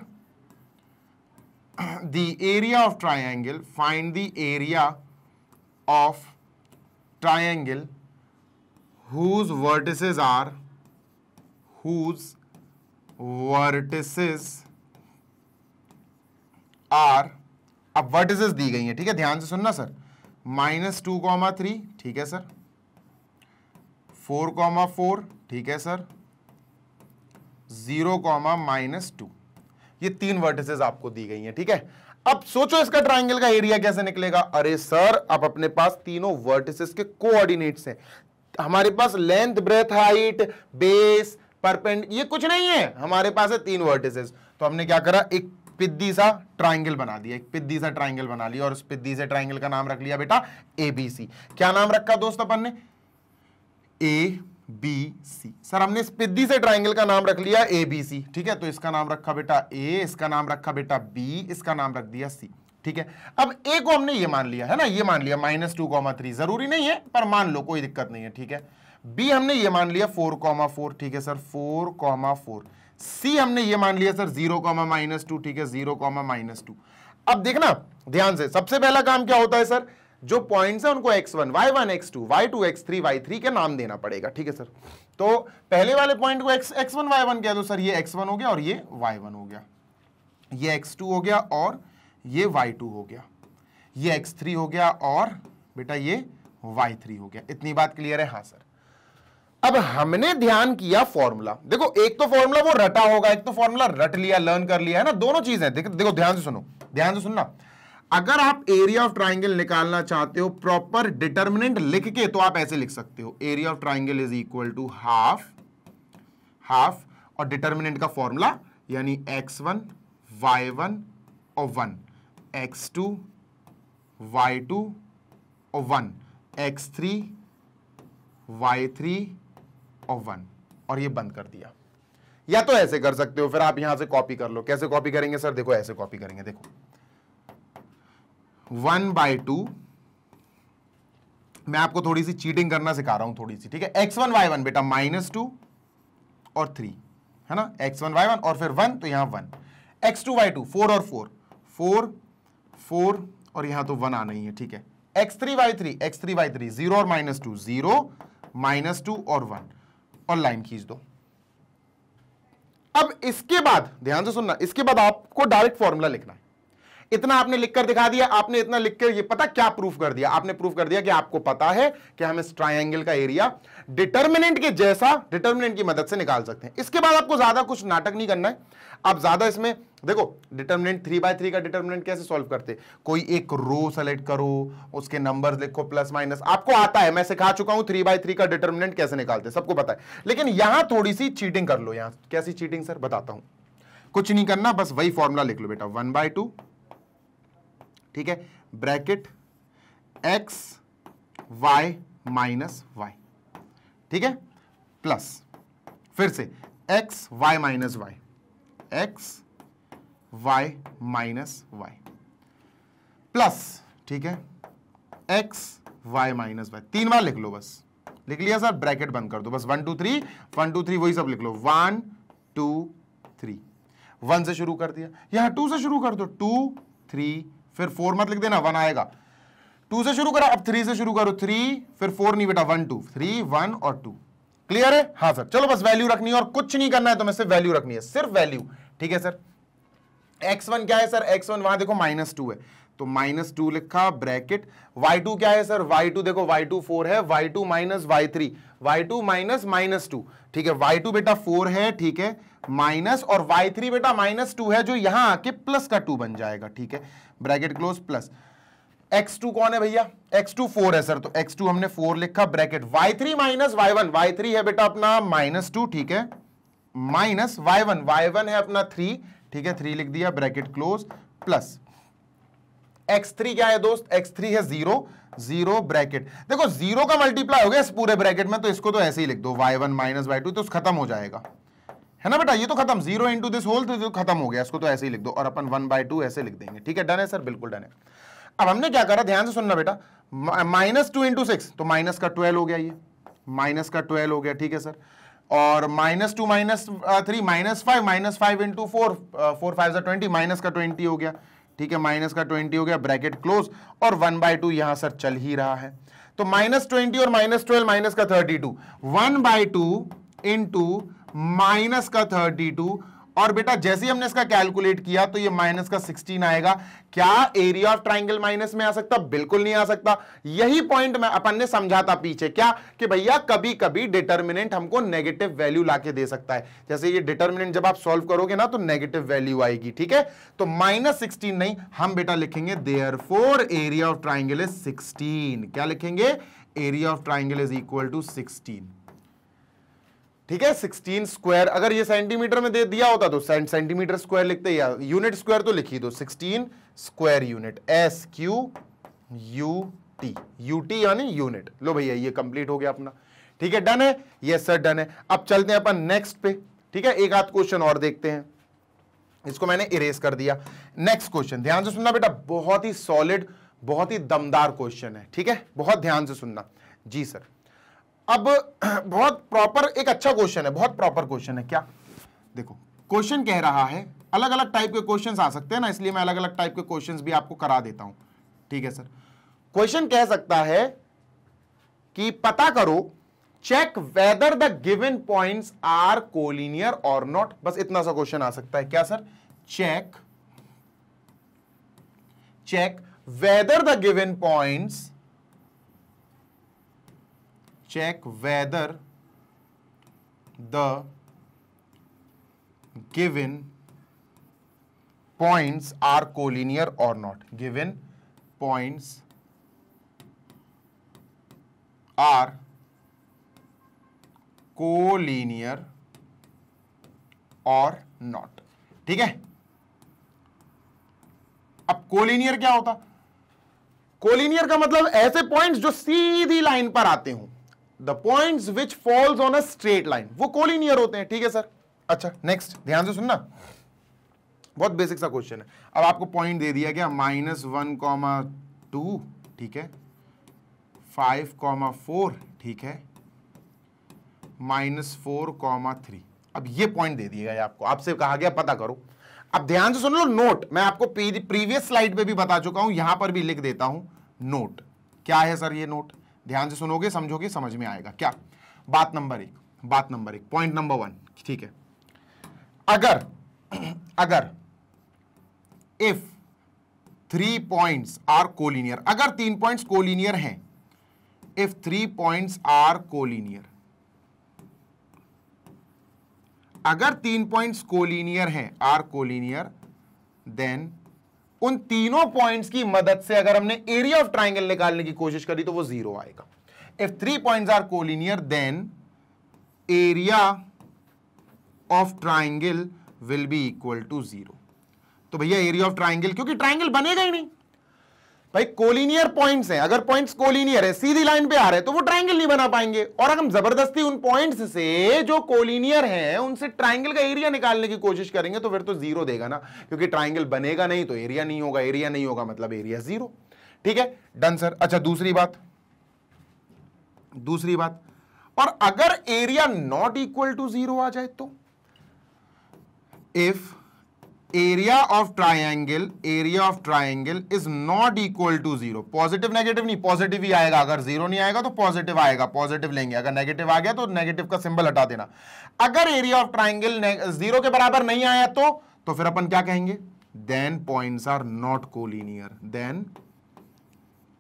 the area of triangle find the area of triangle whose vertices are whose vertices are अब वर्टिसेस दी गई है ठीक है ध्यान से सुनना sir minus two comma three ठीक है सर फोर कॉमा फोर ठीक है sir zero comma minus two ये तीन वर्टिसेस आपको दी गई हैं ठीक है अब सोचो इसका ट्राइंगल का एरिया कैसे निकलेगा अरे सर अब अपने पास तीनों वर्टिसेस के कोऑर्डिनेट्स हैं हमारे पास लेंथ ब्रेथ हाइट बेस परपेंड ये कुछ नहीं है हमारे पास है तीन वर्टिसेस तो हमने क्या करा एक पिद्दी सा ट्राइंगल बना दिया एक पिद्दी सा ट्राइंगल बना लिया और उस पिद्दी से ट्राइंगल का नाम रख लिया बेटा एबीसी क्या नाम रखा दोस्त अपन ने ए बी सी सर हमने इस पिद्दी से ट्राइंगल का नाम रख लिया ए बी सी ठीक है तो इसका नाम रखा बेटा ए इसका नाम रखा बेटा बी इसका नाम रख दिया सी ठीक है अब ए को हमने ये मान लिया है ना ये मान लिया माइनस टू कॉमा थ्री जरूरी नहीं है पर मान लो कोई दिक्कत नहीं है ठीक है बी हमने ये मान लिया फोर कॉमा फोर ठीक है sir four comma four C हमने ये मान लिया sir zero comma minus two ठीक है जीरो कॉमा माइनस टू अब देखना ध्यान से सबसे पहला काम क्या होता है सर जो पॉइंट्स हैं उनको x1, y1, x2, y2, x3, y3 के नाम देना पड़ेगा ठीक है सर तो पहले वाले पॉइंट को x, x1, y1 कह दो सर ये x1 हो गया और ये y1 हो गया ये x2 हो गया और ये y2 हो गया ये x3 हो गया और बेटा ये y3 हो गया इतनी बात क्लियर है हाँ सर अब हमने ध्यान किया फॉर्मूला देखो एक तो फॉर्मूला वो रटा होगा एक तो फॉर्मूला रट लिया लर्न कर लिया है ना दोनों चीजें देख, देखो ध्यान से सुनो ध्यान से सुनना अगर आप एरिया ऑफ ट्राइंगल निकालना चाहते हो प्रॉपर डिटर्मिनेंट लिख के तो आप ऐसे लिख सकते हो area of triangle is equal to half half और डिटर्मिनेंट का फॉर्मूला यानी एक्स वन वाई वन और one x two y two और one x three y three of one और ये बंद कर दिया या तो ऐसे कर सकते हो फिर आप यहां से कॉपी कर लो कैसे कॉपी करेंगे सर देखो ऐसे कॉपी करेंगे देखो वन बाय टू मैं आपको थोड़ी सी चीटिंग करना सिखा रहा हूं थोड़ी सी ठीक है एक्स वन वाई वन बेटा माइनस टू और थ्री है ना एक्स वन वाई वन और फिर वन तो यहां one x two y two four और फोर फोर फोर और यहां तो वन आना ही है ठीक है x three y three x three y three zero और minus two zero minus two और वन और लाइन खींच दो अब इसके बाद ध्यान से सुनना इसके बाद आपको डायरेक्ट फॉर्मूला लिखना है इतना आपने लिखकर दिखा दिया आपने इतना लिखकर ये पता क्या प्रूफ कर दिया आपने प्रूफ कर दिया कि आपको पता है कि हम इस ट्रायंगल का एरिया डिटर्मिनेंट के जैसा डिटर्मिनेंट की मदद से निकाल सकते हैं इसके बाद आपको ज्यादा कुछ नाटक नहीं करना है आप ज्यादा इसमें देखो डिटर्मिनेंट थ्री बाय थ्री का डिटर्मिनेंट कैसे सॉल्व करते कोई एक रो सेलेक्ट करो उसके नंबर्स लिखो प्लस माइनस आपको आता है मैं सिखा चुका हूं थ्री बाय थ्री का डिटर्मिनेंट कैसे निकालते सबको पता है लेकिन यहां थोड़ी सी चीटिंग कर लो यहां कैसी चीटिंग सर बताता हूं कुछ नहीं करना बस वही फॉर्मूला लिख लो बेटा वन बाय टू ठीक है bracket x y minus y ठीक है प्लस फिर से x y minus y x y minus y plus ठीक है एक्स वाई माइनस वाई तीन बार लिख लो बस लिख लिया सर ब्रैकेट बंद कर दो बस one two three one two three वही सब लिख लो वन टू थ्री वन से शुरू कर दिया यहां टू से शुरू कर दो टू थ्री फिर फोर मत लिख देना वन आएगा टू से शुरू करो अब थ्री से शुरू करो थ्री फिर फोर नहीं बेटा वन टू थ्री वन और टू क्लियर है हाँ सर चलो बस वैल्यू रखनी है और कुछ नहीं करना है तो मैं सिर्फ वैल्यू रखनी है सिर्फ वैल्यू ठीक है सर एक्स वन क्या है सर एक्स वन वहां देखो माइनस टू है तो माइनस टू लिखा ब्रैकेट वाई टू क्या है सर वाई टू देखो वाई टू फोर है y two minus y three y two minus minus two ठीक है वाई टू बेटा फोर है ठीक है माइनस और वाई थ्री बेटा माइनस टू है जो यहां आके प्लस का टू बन जाएगा ठीक है bracket close plus x two कौन है भैया एक्स टू फोर है सर तो एक्स टू हमने फोर लिखा bracket y three minus y one y three है बेटा अपना माइनस टू ठीक है minus y one y one है अपना थ्री ठीक है थ्री लिख दिया bracket close plus x three क्या है दोस्त एक्स थ्री है जीरो जीरो ब्रैकेट देखो जीरो का मल्टीप्लाई हो गया इस पूरे ब्रैकेट में तो इसको तो ऐसे ही लिख दो y one minus y two तो खत्म हो जाएगा है ना बेटा ये तो खत्म जीरो इंटू दिस होल तो खत्म हो गया इसको तो ऐसे ही लिख दो और अपन वन बाई टू ऐसे लिख देंगे ठीक है डन है सर बिल्कुल डन है अब हमने क्या करा ध्यान से सुनना बेटा माइनस टू इंटू सिक्स तो माइनस का ट्वेल्व हो गया ये माइनस का ट्वेल्व हो गया ठीक है सर और minus two minus three minus five minus five into four four five twenty minus का ट्वेंटी हो गया ठीक है माइनस का ट्वेंटी हो गया ब्रैकेट क्लोज और वन बाय टू यहां सर चल ही रहा है तो माइनस ट्वेंटी और माइनस ट्वेल्व माइनस का thirty two one by two into minus का थर्टी टू और बेटा जैसे हमने इसका कैलकुलेट किया तो ये माइनस का 16 आएगा क्या एरिया ऑफ ट्राइंगल माइनस में आ सकता बिल्कुल नहीं आ सकता यही पॉइंट मैं अपन ने समझा था पीछे क्या कि भैया कभी कभी डिटर्मिनेंट हमको नेगेटिव वैल्यू लाके दे सकता है जैसे ये डिटर्मिनेंट जब आप सॉल्व करोगे ना तो नेगेटिव वैल्यू आएगी ठीक है तो माइनस नहीं हम बेटा लिखेंगे there area of triangle is sixteen क्या लिखेंगे area of triangle is equal to sixteen ठीक है 16 स्क्वायर अगर ये सेंटीमीटर में दे दिया होता तो सेंटीमीटर स्क्वायर लिखते या यूनिट स्क्वायर तो लिखी दो 16 square unit S Q U T U T यानी यूनिट लो भैया ये कंप्लीट हो गया अपना ठीक है डन है यस सर डन है अब चलते हैं अपन नेक्स्ट पे ठीक है एक आध क्वेश्चन और देखते हैं इसको मैंने इरेज कर दिया नेक्स्ट क्वेश्चन ध्यान से सुनना बेटा बहुत ही सॉलिड बहुत ही दमदार क्वेश्चन है ठीक है बहुत ध्यान से सुनना जी सर अब बहुत प्रॉपर एक अच्छा क्वेश्चन है बहुत प्रॉपर क्वेश्चन है क्या देखो क्वेश्चन कह रहा है अलग अलग टाइप के क्वेश्चंस आ सकते हैं ना इसलिए मैं अलग अलग टाइप के क्वेश्चंस भी आपको करा देता हूं ठीक है सर क्वेश्चन कह सकता है कि पता करो check whether the given points are collinear और नॉट बस इतना सा क्वेश्चन आ सकता है क्या sir check check whether the given points check whether the given points are collinear or not given points are collinear or not ठीक है अब कोलिनियर क्या होता कोलिनियर का मतलब ऐसे पॉइंट्स जो सीधी लाइन पर आते हो the point which falls on a straight line वो कोलिनियर होते हैं ठीक है सर अच्छा नेक्स्ट ध्यान से सुनना बहुत बेसिक सा क्वेश्चन है अब आपको पॉइंट दे दिया गया माइनस वन कॉमा टू ठीक है फाइव कॉमा फोर ठीक है माइनस फोर कॉमा थ्री अब ये पॉइंट दे दिया गया आपको आपसे कहा गया पता करो अब ध्यान से सुन लो नोट मैं आपको प्रीवियस स्लाइड में भी बता चुका हूं यहां पर भी लिख देता हूं नोट क्या है सर ये नोट ध्यान से सुनोगे समझोगे समझ में आएगा क्या बात नंबर एक बात नंबर एक पॉइंट नंबर वन ठीक है अगर अगर if three points are collinear अगर तीन पॉइंट्स कोलिनियर हैं if three points are collinear अगर तीन पॉइंट्स कोलिनियर हैं आर कोलिनियर देन उन तीनों पॉइंट्स की मदद से अगर हमने एरिया ऑफ ट्राइंगल निकालने की कोशिश करी तो वो जीरो आएगा if three points are collinear then area of triangle will be equal to zero तो भैया एरिया ऑफ ट्राइंगल क्योंकि ट्राइंगल बनेगा ही नहीं भाई कोलिनियर पॉइंट्स हैं अगर पॉइंट्स कोलिनियर है सीधी लाइन पे आ रहे हैं तो वो ट्राइंगल नहीं बना पाएंगे और अगर हम जबरदस्ती उन पॉइंट्स से जो कोलिनियर हैं उनसे ट्राइंगल का एरिया निकालने की कोशिश करेंगे तो फिर तो जीरो देगा ना क्योंकि ट्राइंगल बनेगा नहीं तो एरिया नहीं होगा एरिया नहीं होगा मतलब एरिया जीरो ठीक है डन सर अच्छा दूसरी बात दूसरी बात और अगर area not equal to zero आ जाए तो if area of triangle area of triangle is not equal to zero positive negative नहीं पॉजिटिव ही आएगा अगर जीरो नहीं आएगा तो पॉजिटिव आएगा पॉजिटिव लेंगे अगर नेगेटिव आ गया तो नेगेटिव का सिंबल हटा देना अगर एरिया ऑफ ट्राइंगल जीरो के बराबर नहीं आया तो तो फिर अपन क्या कहेंगे then points are not collinear then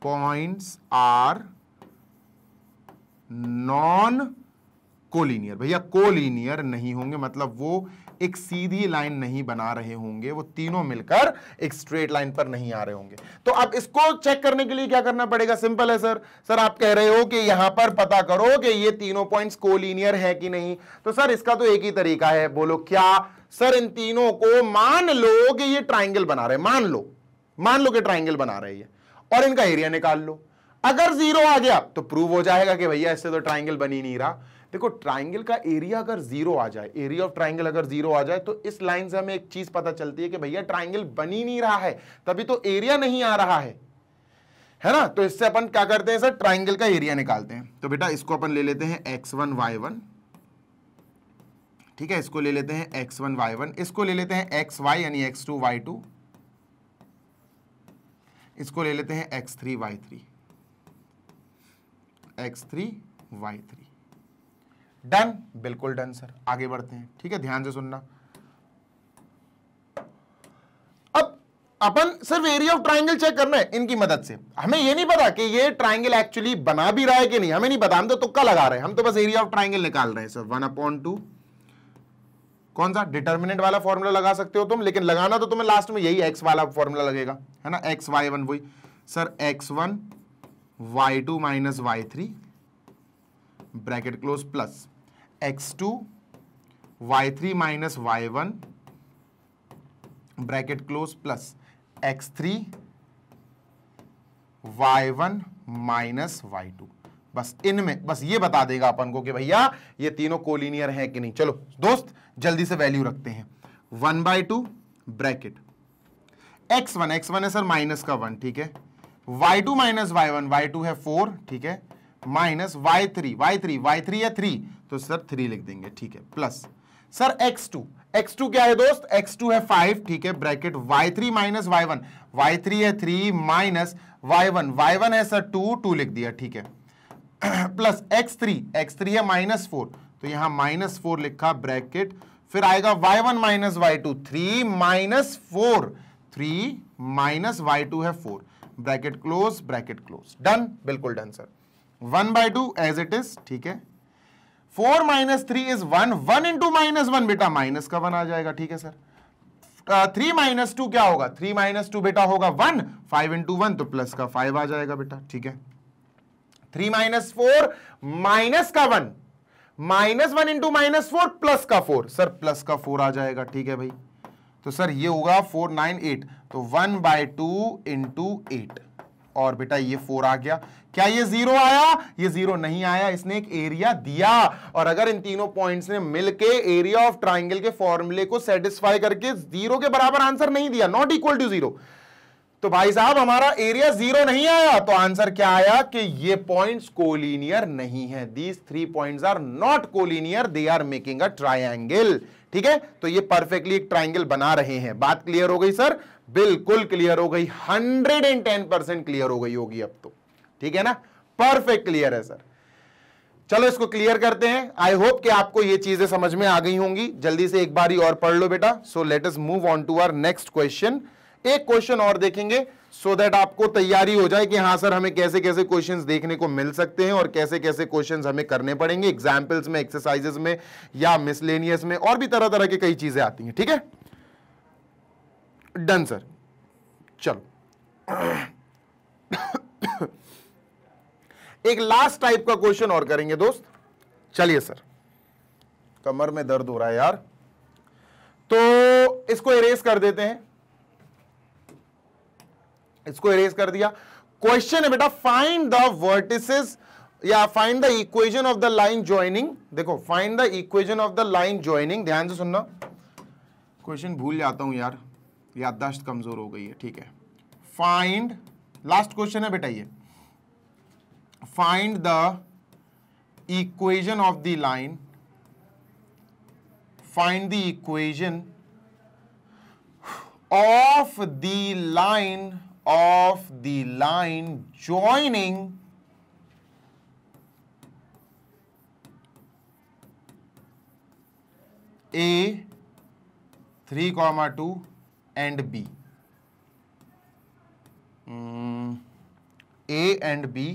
points are non collinear भैया कोलिनियर नहीं होंगे मतलब वो एक सीधी लाइन नहीं बना रहे होंगे वो तीनों मिलकर एक स्ट्रेट लाइन पर नहीं आ रहे होंगे तो अब इसको चेक करने के लिए क्या करना पड़ेगा सिंपल है सर सर आप कह रहे हो कि यहां पर पता करो कि ये तीनों पॉइंट्स कोलिनियर है कि नहीं तो सर इसका तो एक ही तरीका है बोलो क्या सर इन तीनों को मान लो कि ये ट्राइंगल बना रहे मान लो मान लो कि ट्राइंगल बना रहे ये और इनका एरिया निकाल लो अगर जीरो आ गया तो प्रूव हो जाएगा कि भैया इससे तो ट्राइंगल बनी नहीं रहा देखो ट्राइंगल का एरिया अगर जीरो आ जाए एरिया ऑफ ट्राइंगल अगर जीरो आ जाए तो इस लाइन से हमें एक चीज पता चलती है कि भैया ट्राइंगल बनी नहीं रहा है तभी तो एरिया नहीं आ रहा है है ना तो इससे अपन क्या करते हैं सर ट्राइंगल का एरिया निकालते हैं तो बेटा इसको अपन ले लेते हैं एक्स वन वाई वन ठीक है इसको ले लेते हैं एक्स वन वाई वन इसको ले लेते हैं एक्स वाई यानी एक्स टू वाई टू इसको ले लेते हैं x three y three x three y three done बिल्कुल डन सर आगे बढ़ते हैं ठीक है ध्यान से सुनना अब अपन सिर्फ एरिया ऑफ ट्राइंगल चेक करना है इनकी मदद से हमें यह नहीं पता कि ये ट्राइंगल एक्चुअली बना भी रहा है कि नहीं हमें नहीं पता हम तो तुक्का लगा रहे हैं हम तो बस एरिया ऑफ ट्राइंगल निकाल रहे हैं सर वन अपॉन टू कौन सा डिटर्मिनेंट वाला फॉर्मूला लगा सकते हो तुम लेकिन लगाना तो तुम्हें लास्ट में यही एक्स वाला फॉर्मूला लगेगा है ना एक्स वाई वन वही sir x one y two minus y three bracket close plus x two y three minus y one bracket close plus x three y one minus y two बस इनमें बस ये बता देगा अपन को कि भैया ये तीनों कोलिनियर है कि नहीं चलो दोस्त जल्दी से वैल्यू रखते हैं one by two bracket x one x one है सर माइनस का वन ठीक है y two minus y one y two है फोर ठीक है minus y three y three y three है थ्री तो सर थ्री लिख देंगे ठीक है प्लस सर x2 x2 क्या है दोस्त x2 है फाइव ठीक है bracket y3 three minus y one y three है three minus y one y one है सर टू टू लिख दिया ठीक है प्लस x3 x3 है माइनस फोर तो यहां माइनस फोर लिखा ब्रैकेट फिर आएगा y1 one minus y two three minus four three minus y two है four bracket close bracket close done बिल्कुल done sir one by two as it is ठीक है four minus three is one one into minus one बेटा minus का one आ जाएगा ठीक है सर थ्री माइनस टू क्या होगा थ्री माइनस टू बेटा होगा वन फाइव इंटू वन तो प्लस का फाइव आ जाएगा बेटा ठीक है थ्री माइनस फोर माइनस का one minus one into minus four plus का फोर सर प्लस का फोर आ जाएगा ठीक है भाई तो सर ये होगा फोर नाइन एट तो one by two into eight और बेटा ये फोर आ गया क्या ये जीरो आया ये जीरो नहीं आया इसने एक एरिया दिया और अगर इन तीनों पॉइंट्स ने मिलके एरिया ऑफ ट्राइंगल के फॉर्मूले को सेटिस्फाई करके जीरो के बराबर आंसर नहीं दिया नॉट इक्वल टू जीरो तो भाई साहब हमारा एरिया जीरो नहीं आया तो आंसर क्या आया कि ये पॉइंट्स कोलिनियर नहीं है these three points are not collinear they are making a triangle ठीक है तो ये परफेक्टली एक ट्राइंगल बना रहे हैं बात क्लियर हो गई सर बिल्कुल क्लियर हो गई 110 परसेंट क्लियर हो गई होगी अब तो ठीक है ना परफेक्ट क्लियर है सर चलो इसको क्लियर करते हैं आई होप कि आपको ये चीजें समझ में आ गई होंगी जल्दी से एक बार ही और पढ़ लो बेटा so let us move on to our next question एक क्वेश्चन और देखेंगे सो so दैट आपको तैयारी हो जाए कि हाँ सर हमें कैसे कैसे क्वेश्चन देखने को मिल सकते हैं और कैसे कैसे क्वेश्चन हमें करने पड़ेंगे एग्जाम्पल्स में एक्सरसाइजेस में या मिसलेनियस में और भी तरह तरह की कई चीजें आती हैं ठीक है डन सर चलो एक लास्ट टाइप का क्वेश्चन और करेंगे दोस्त चलिए सर कमर में दर्द हो रहा है यार तो इसको इरेज कर देते हैं इसको इरेज कर दिया क्वेश्चन है बेटा फाइंड द वर्टिसेस या find the equation of the line joining देखो find the equation of the line joining ध्यान से सुनना क्वेश्चन भूल जाता हूं यार याददाश्त कमजोर हो गई है ठीक है फाइंड लास्ट क्वेश्चन है बेटा ये find the equation of the line find the equation of the line of the line joining A three comma two and B A and B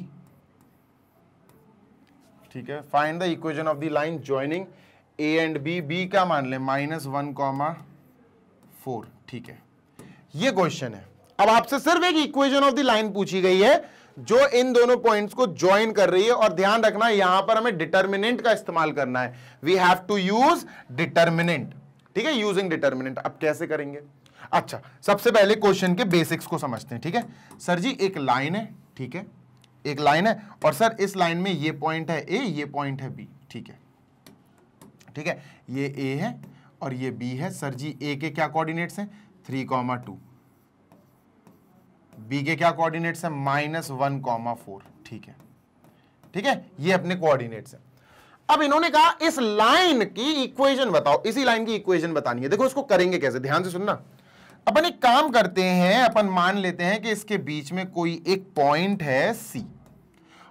ठीक है find the equation of the line joining A and B B का मान ले minus one comma four ठीक है ये question है अब आपसे सिर्फ एक इक्वेशन ऑफ द लाइन पूछी गई है जो इन दोनों पॉइंट्स को ज्वाइन कर रही है और ध्यान रखना यहां पर हमें डिटर्मिनेंट का इस्तेमाल करना है we have to use determinant ठीक है यूजिंग डिटर्मिनेंट अब कैसे करेंगे अच्छा सबसे पहले क्वेश्चन के बेसिक्स को समझते हैं ठीक है सर जी एक लाइन है ठीक है एक लाइन है और सर इस लाइन में ये पॉइंट है ए ये पॉइंट है बी ठीक है ठीक है ये ए है और ये बी है सर जी ए के क्या कोऑर्डिनेट्स हैं थ्री कॉमा टू बी के क्या कोऑर्डिनेट्स हैं माइनस वन कॉमा फोर ठीक है ठीक है ये अपने कोऑर्डिनेट्स हैं अब इन्होंने कहा इस लाइन की इक्वेशन बताओ इसी लाइन की इक्वेशन बतानी है देखो इसको करेंगे कैसे ध्यान से सुनना अपन एक काम करते हैं अपन मान लेते हैं कि इसके बीच में कोई एक पॉइंट है सी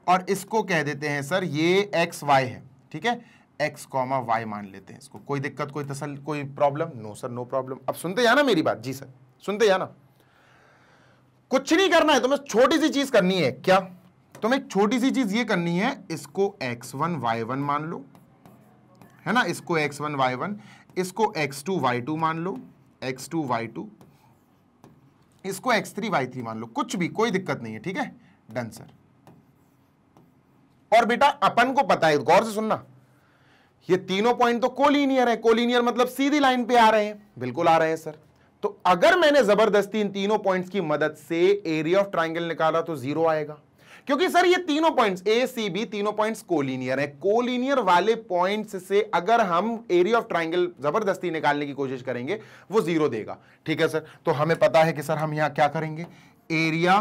और इसको कह देते हैं सर ये एक्स वाई है ठीक है एक्स कॉमा वाई मान लेते हैं इसको कोई दिक्कत कोई तसल कोई problem no sir no problem अब सुनते या ना मेरी बात जी सर सुनते या ना कुछ नहीं करना है तुम्हें छोटी सी चीज करनी है क्या तुम्हें छोटी सी चीज ये करनी है इसको एक्स वन वाई वन मान लो है ना इसको एक्स वन वाई वन इसको एक्स टू वाई टू मान लो एक्स टू वाई टू इसको एक्स थ्री वाई थ्री मान लो कुछ भी कोई दिक्कत नहीं है ठीक है डन सर और बेटा अपन को पता है गौर से सुनना ये तीनों पॉइंट तो कोलिनियर है कोलिनियर मतलब सीधी लाइन पे आ रहे हैं बिल्कुल आ रहे हैं सर तो अगर मैंने जबरदस्ती इन तीनों पॉइंट्स की मदद से एरिया ऑफ ट्राइंगल निकाला तो जीरो आएगा क्योंकि सर ये तीनों पॉइंट्स ए सी बी तीनों पॉइंट्स कोलिनियर हैं कोलिनियर वाले पॉइंट्स से अगर हम एरिया ऑफ ट्राइंगल जबरदस्ती निकालने की कोशिश करेंगे वो जीरो देगा ठीक है सर तो हमें पता है कि सर हम यहां क्या करेंगे एरिया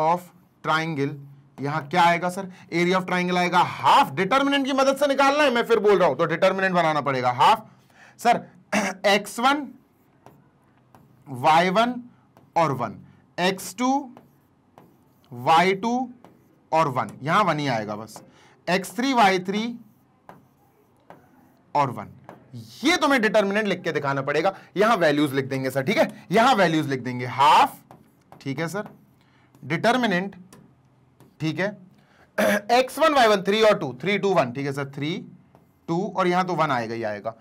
ऑफ ट्राइंगल यहां क्या आएगा सर एरिया ऑफ ट्राइंगल आएगा हाफ डिटर्मिनेंट की मदद से निकालना है मैं फिर बोल रहा हूं तो डिटर्मिनेंट बनाना पड़ेगा half sir x one y one और one x two y two और वन यहां वन ही आएगा बस एक्स थ्री वाई थ्री और वन ये तुम्हें डिटर्मिनेंट लिख के दिखाना पड़ेगा यहां वैल्यूज लिख देंगे सर ठीक है यहां वैल्यूज लिख देंगे हाफ ठीक है सर डिटर्मिनेंट ठीक है x one y one three और टू थ्री टू वन ठीक है सर थ्री टू और यहां तो वन आएगा ही आएगा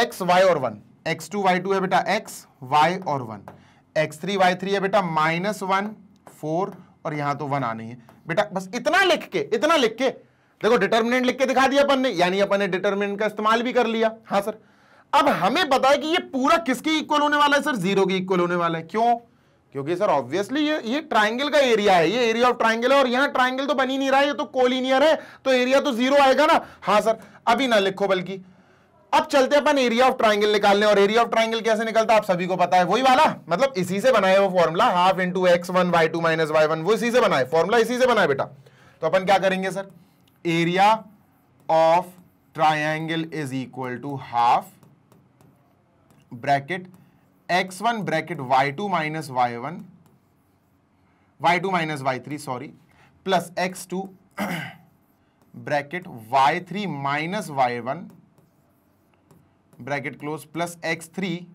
एक्स वाई और one x two y two है बेटा एक्स वाई और one x three y three है बेटा माइनस वन फोर और यहां तो वन आनी है बेटा बस इतना लिख के इतना लिख के देखो डिटर्मिनेंट लिख के दिखा दिया अपन ने यानी अपन ने डिटर्मिनेंट का इस्तेमाल भी कर लिया हाँ सर अब हमें बताया कि ये पूरा किसके इक्वल होने वाला है सर जीरो के इक्वल होने वाला है क्यों क्योंकि सर ऑब्वियसली ये ये ट्राइंगल का एरिया है ये एरिया ऑफ ट्राइंगल है और यहां ट्राइंगल तो बनी नहीं रहा है ये तो कोलिनियर है तो एरिया तो जीरो आएगा ना हाँ सर अभी ना लिखो बल्कि अब चलते अपन एरिया ऑफ ट्राइंगल निकालने और एरिया ऑफ ट्राइंगल कैसे निकलता है आप सभी को पता है वही वाला मतलब इसी से बनाया वो formula half into x one y two minus y one वो इसी से बनाए फॉर्मुला इसी से बनाए बेटा तो अपन क्या करेंगे sir area of triangle is equal to half bracket x one bracket y two minus y one y two minus y three sorry plus x two bracket y three minus y one bracket close plus x three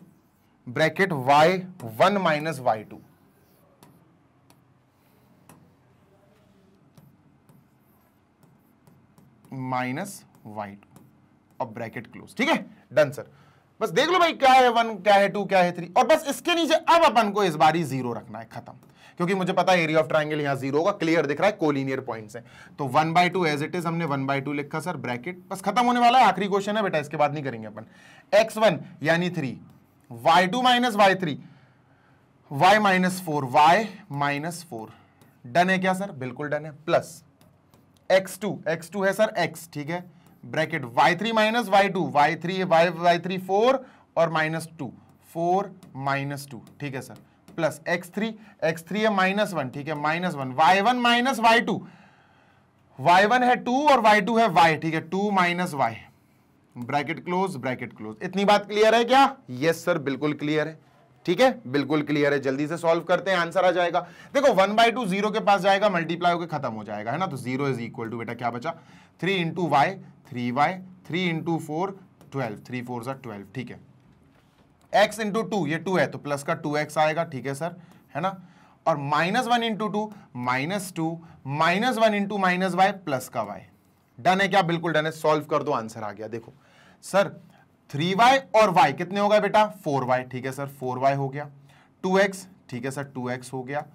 bracket y one minus y two minus y two और bracket close ठीक है done sir बस देख लो भाई क्या है one क्या है टू क्या है थ्री और बस इसके नीचे अब अपन को इस बारी जीरो रखना है खत्म क्योंकि मुझे पता है एरिया ऑफ ट्राइंगल यहाँ जीरो का क्लियर दिख रहा है कोलिनियर पॉइंट्स हैं तो one by two as it is हमने वन बाय टू लिखा सर ब्रैकेट बस खत्म होने वाला है आखिरी क्वेश्चन है बेटा इसके बाद नहीं करेंगे अपन एक्स वन यानी three y two minus y three y minus four y minus four done है क्या सर बिल्कुल डन है plus x two x two है सर एक्स ठीक है bracket y three minus y two y three y y three four और minus two four minus two ठीक है sir plus x three x three है minus one ठीक है minus one y one minus y two y one है two और y two है y ठीक है two minus y bracket close bracket close इतनी बात क्लियर है क्या यस सर बिल्कुल क्लियर है ठीक है बिल्कुल क्लियर है जल्दी से सॉल्व करते हैं आंसर आ जाएगा देखो वन बाई टू जीरो के पास जाएगा मल्टीप्लाई होकर खत्म हो जाएगा है ना तो जीरो इज इक्वल टू बेटा क्या बचा three into y three y three into four twelve three four सा ट्वेल्व ठीक है एक्स इंटू टू ये टू है तो प्लस का टू एक्स आएगा ठीक है सर है ना और minus one into two minus two minus one into minus y plus का वाई डन है क्या बिल्कुल डन है सॉल्व कर दो आंसर आ गया देखो सर थ्री वाई और वाई कितने हो गए बेटा फोर वाई ठीक है सर फोर वाई हो गया टू एक्स ठीक है सर टू एक्स हो गया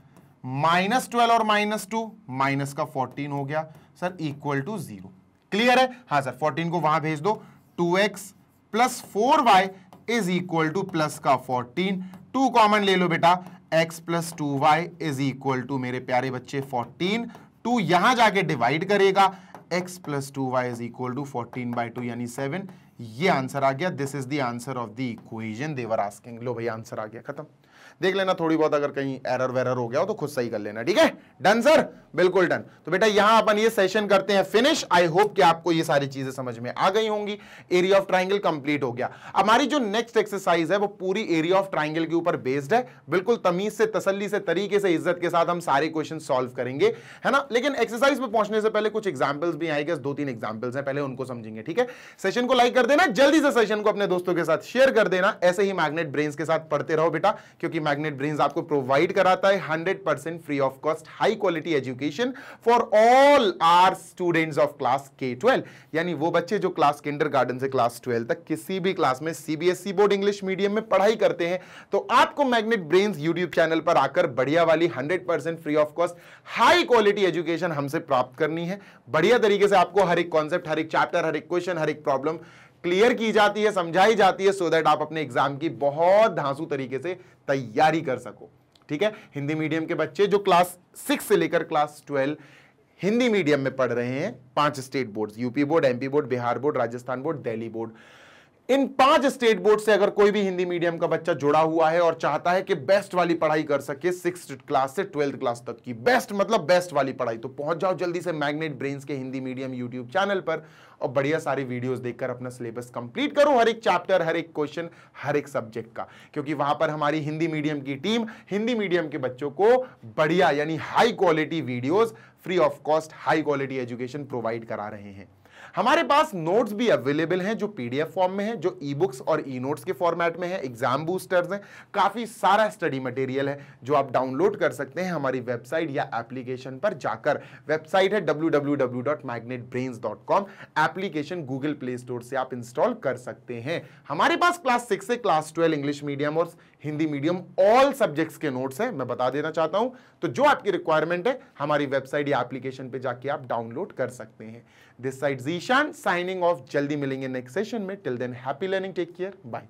माइनस ट्वेल्व और माइनस टू माइनस का फोर्टीन हो गया sir equal to zero clear है हाँ सर फोर्टीन को वहां भेज दो two x plus four y is equal to plus का फोर्टीन टू कॉमन ले लो बेटा x plus two y is equal to मेरे प्यारे बच्चे फोर्टीन टू यहां जाके डिवाइड करेगा x plus two y is equal to fourteen by two यानी सेवन ये आंसर आ गया this is the answer of the equation they're asking लो भाई आंसर आ गया खत्म देख लेना थोड़ी बहुत अगर कहीं एरर वेरर हो गया हो तो खुद सही कर लेना ठीक है डन सर बिल्कुल डन तो बेटा यहां अपन ये सेशन करते हैं फिनिश आई होप कि आपको ये सारी चीजें समझ में आ गई होंगी एरिया ऑफ ट्राइंगल कंप्लीट हो गया हमारी जो नेक्स्ट एक्सरसाइज है वो पूरी एरिया ऑफ ट्राइंगल के ऊपर बेस्ड है बिल्कुल तमीज से तसली से तरीके से इज्जत के साथ हम सारे क्वेश्चन सोल्व करेंगे है ना लेकिन एक्सरसाइज में पहुंचने से पहले कुछ एग्जाम्पल्स भी आएगा दो तीन एग्जाम्पल्स हैं पहले उनको समझेंगे ठीक है सेशन को लाइक कर देना जल्दी से सेशन को अपने दोस्तों के साथ शेयर कर देना ऐसे ही मैग्नेट ब्रेन के साथ पढ़ते रहो बेटा क्योंकि मैग्नेट ब्रेन आपको प्रोवाइड कराता है hundred percent free of cost high quality education for all our students of class के यानी वो बच्चे जो क्लास किंडर से क्लास ट्वेल्व तक किसी भी क्लास में सीबीएसई बोर्ड इंग्लिश मीडियम में पढ़ाई करते हैं तो आपको मैग्नेट ब्रेन यूट्यूब चैनल पर आकर बढ़िया वाली hundred free of cost high quality education हमसे प्राप्त करनी है बढ़िया तरीके से आपको हर एक कॉन्सेप्ट हर एक चैप्टर हर एक क्वेश्चन हर एक प्रॉब्लम क्लियर की जाती है समझाई जाती है सो so दैट आप अपने एग्जाम की बहुत धांसू तरीके से तैयारी कर सको ठीक है हिंदी मीडियम के बच्चे जो क्लास सिक्स से लेकर क्लास ट्वेल्व हिंदी मीडियम में पढ़ रहे हैं पांच state board UP board MP board Bihar board Rajasthan board Delhi board इन पांच स्टेट बोर्ड से अगर कोई भी हिंदी मीडियम का बच्चा जुड़ा हुआ है और चाहता है कि बेस्ट वाली पढ़ाई कर सके सिक्स क्लास से ट्वेल्थ क्लास तक की बेस्ट मतलब बेस्ट वाली पढ़ाई तो पहुंच जाओ जल्दी से मैग्नेट ब्रेन्स के हिंदी मीडियम यूट्यूब चैनल पर और बढ़िया सारी वीडियोस देखकर अपना सिलेबस कंप्लीट करो हर एक चैप्टर हर एक क्वेश्चन हर एक सब्जेक्ट का क्योंकि वहां पर हमारी हिंदी मीडियम की टीम हिंदी मीडियम के बच्चों को बढ़िया यानी high quality videos free of cost high quality education provide करा रहे हैं हमारे पास नोट्स भी अवेलेबल हैं जो पीडीएफ फॉर्म में है जो ई बुक्स और ई नोट्स के फॉर्मेट में है एग्जाम बूस्टर्स हैं काफ़ी सारा स्टडी मटेरियल है जो आप डाउनलोड कर सकते हैं हमारी वेबसाइट या एप्लीकेशन पर जाकर वेबसाइट है www.magnetbrains.com application Google play store से आप इंस्टॉल कर सकते हैं हमारे पास क्लास सिक्स से क्लास ट्वेल्व इंग्लिश मीडियम और हिंदी मीडियम ऑल सब्जेक्ट्स के नोट्स हैं मैं बता देना चाहता हूं तो जो आपकी रिक्वायरमेंट है हमारी वेबसाइट या एप्लीकेशन पे जाके आप डाउनलोड कर सकते हैं this side Zeeshan signing off जल्दी मिलेंगे नेक्स्ट सेशन में till then happy learning take care bye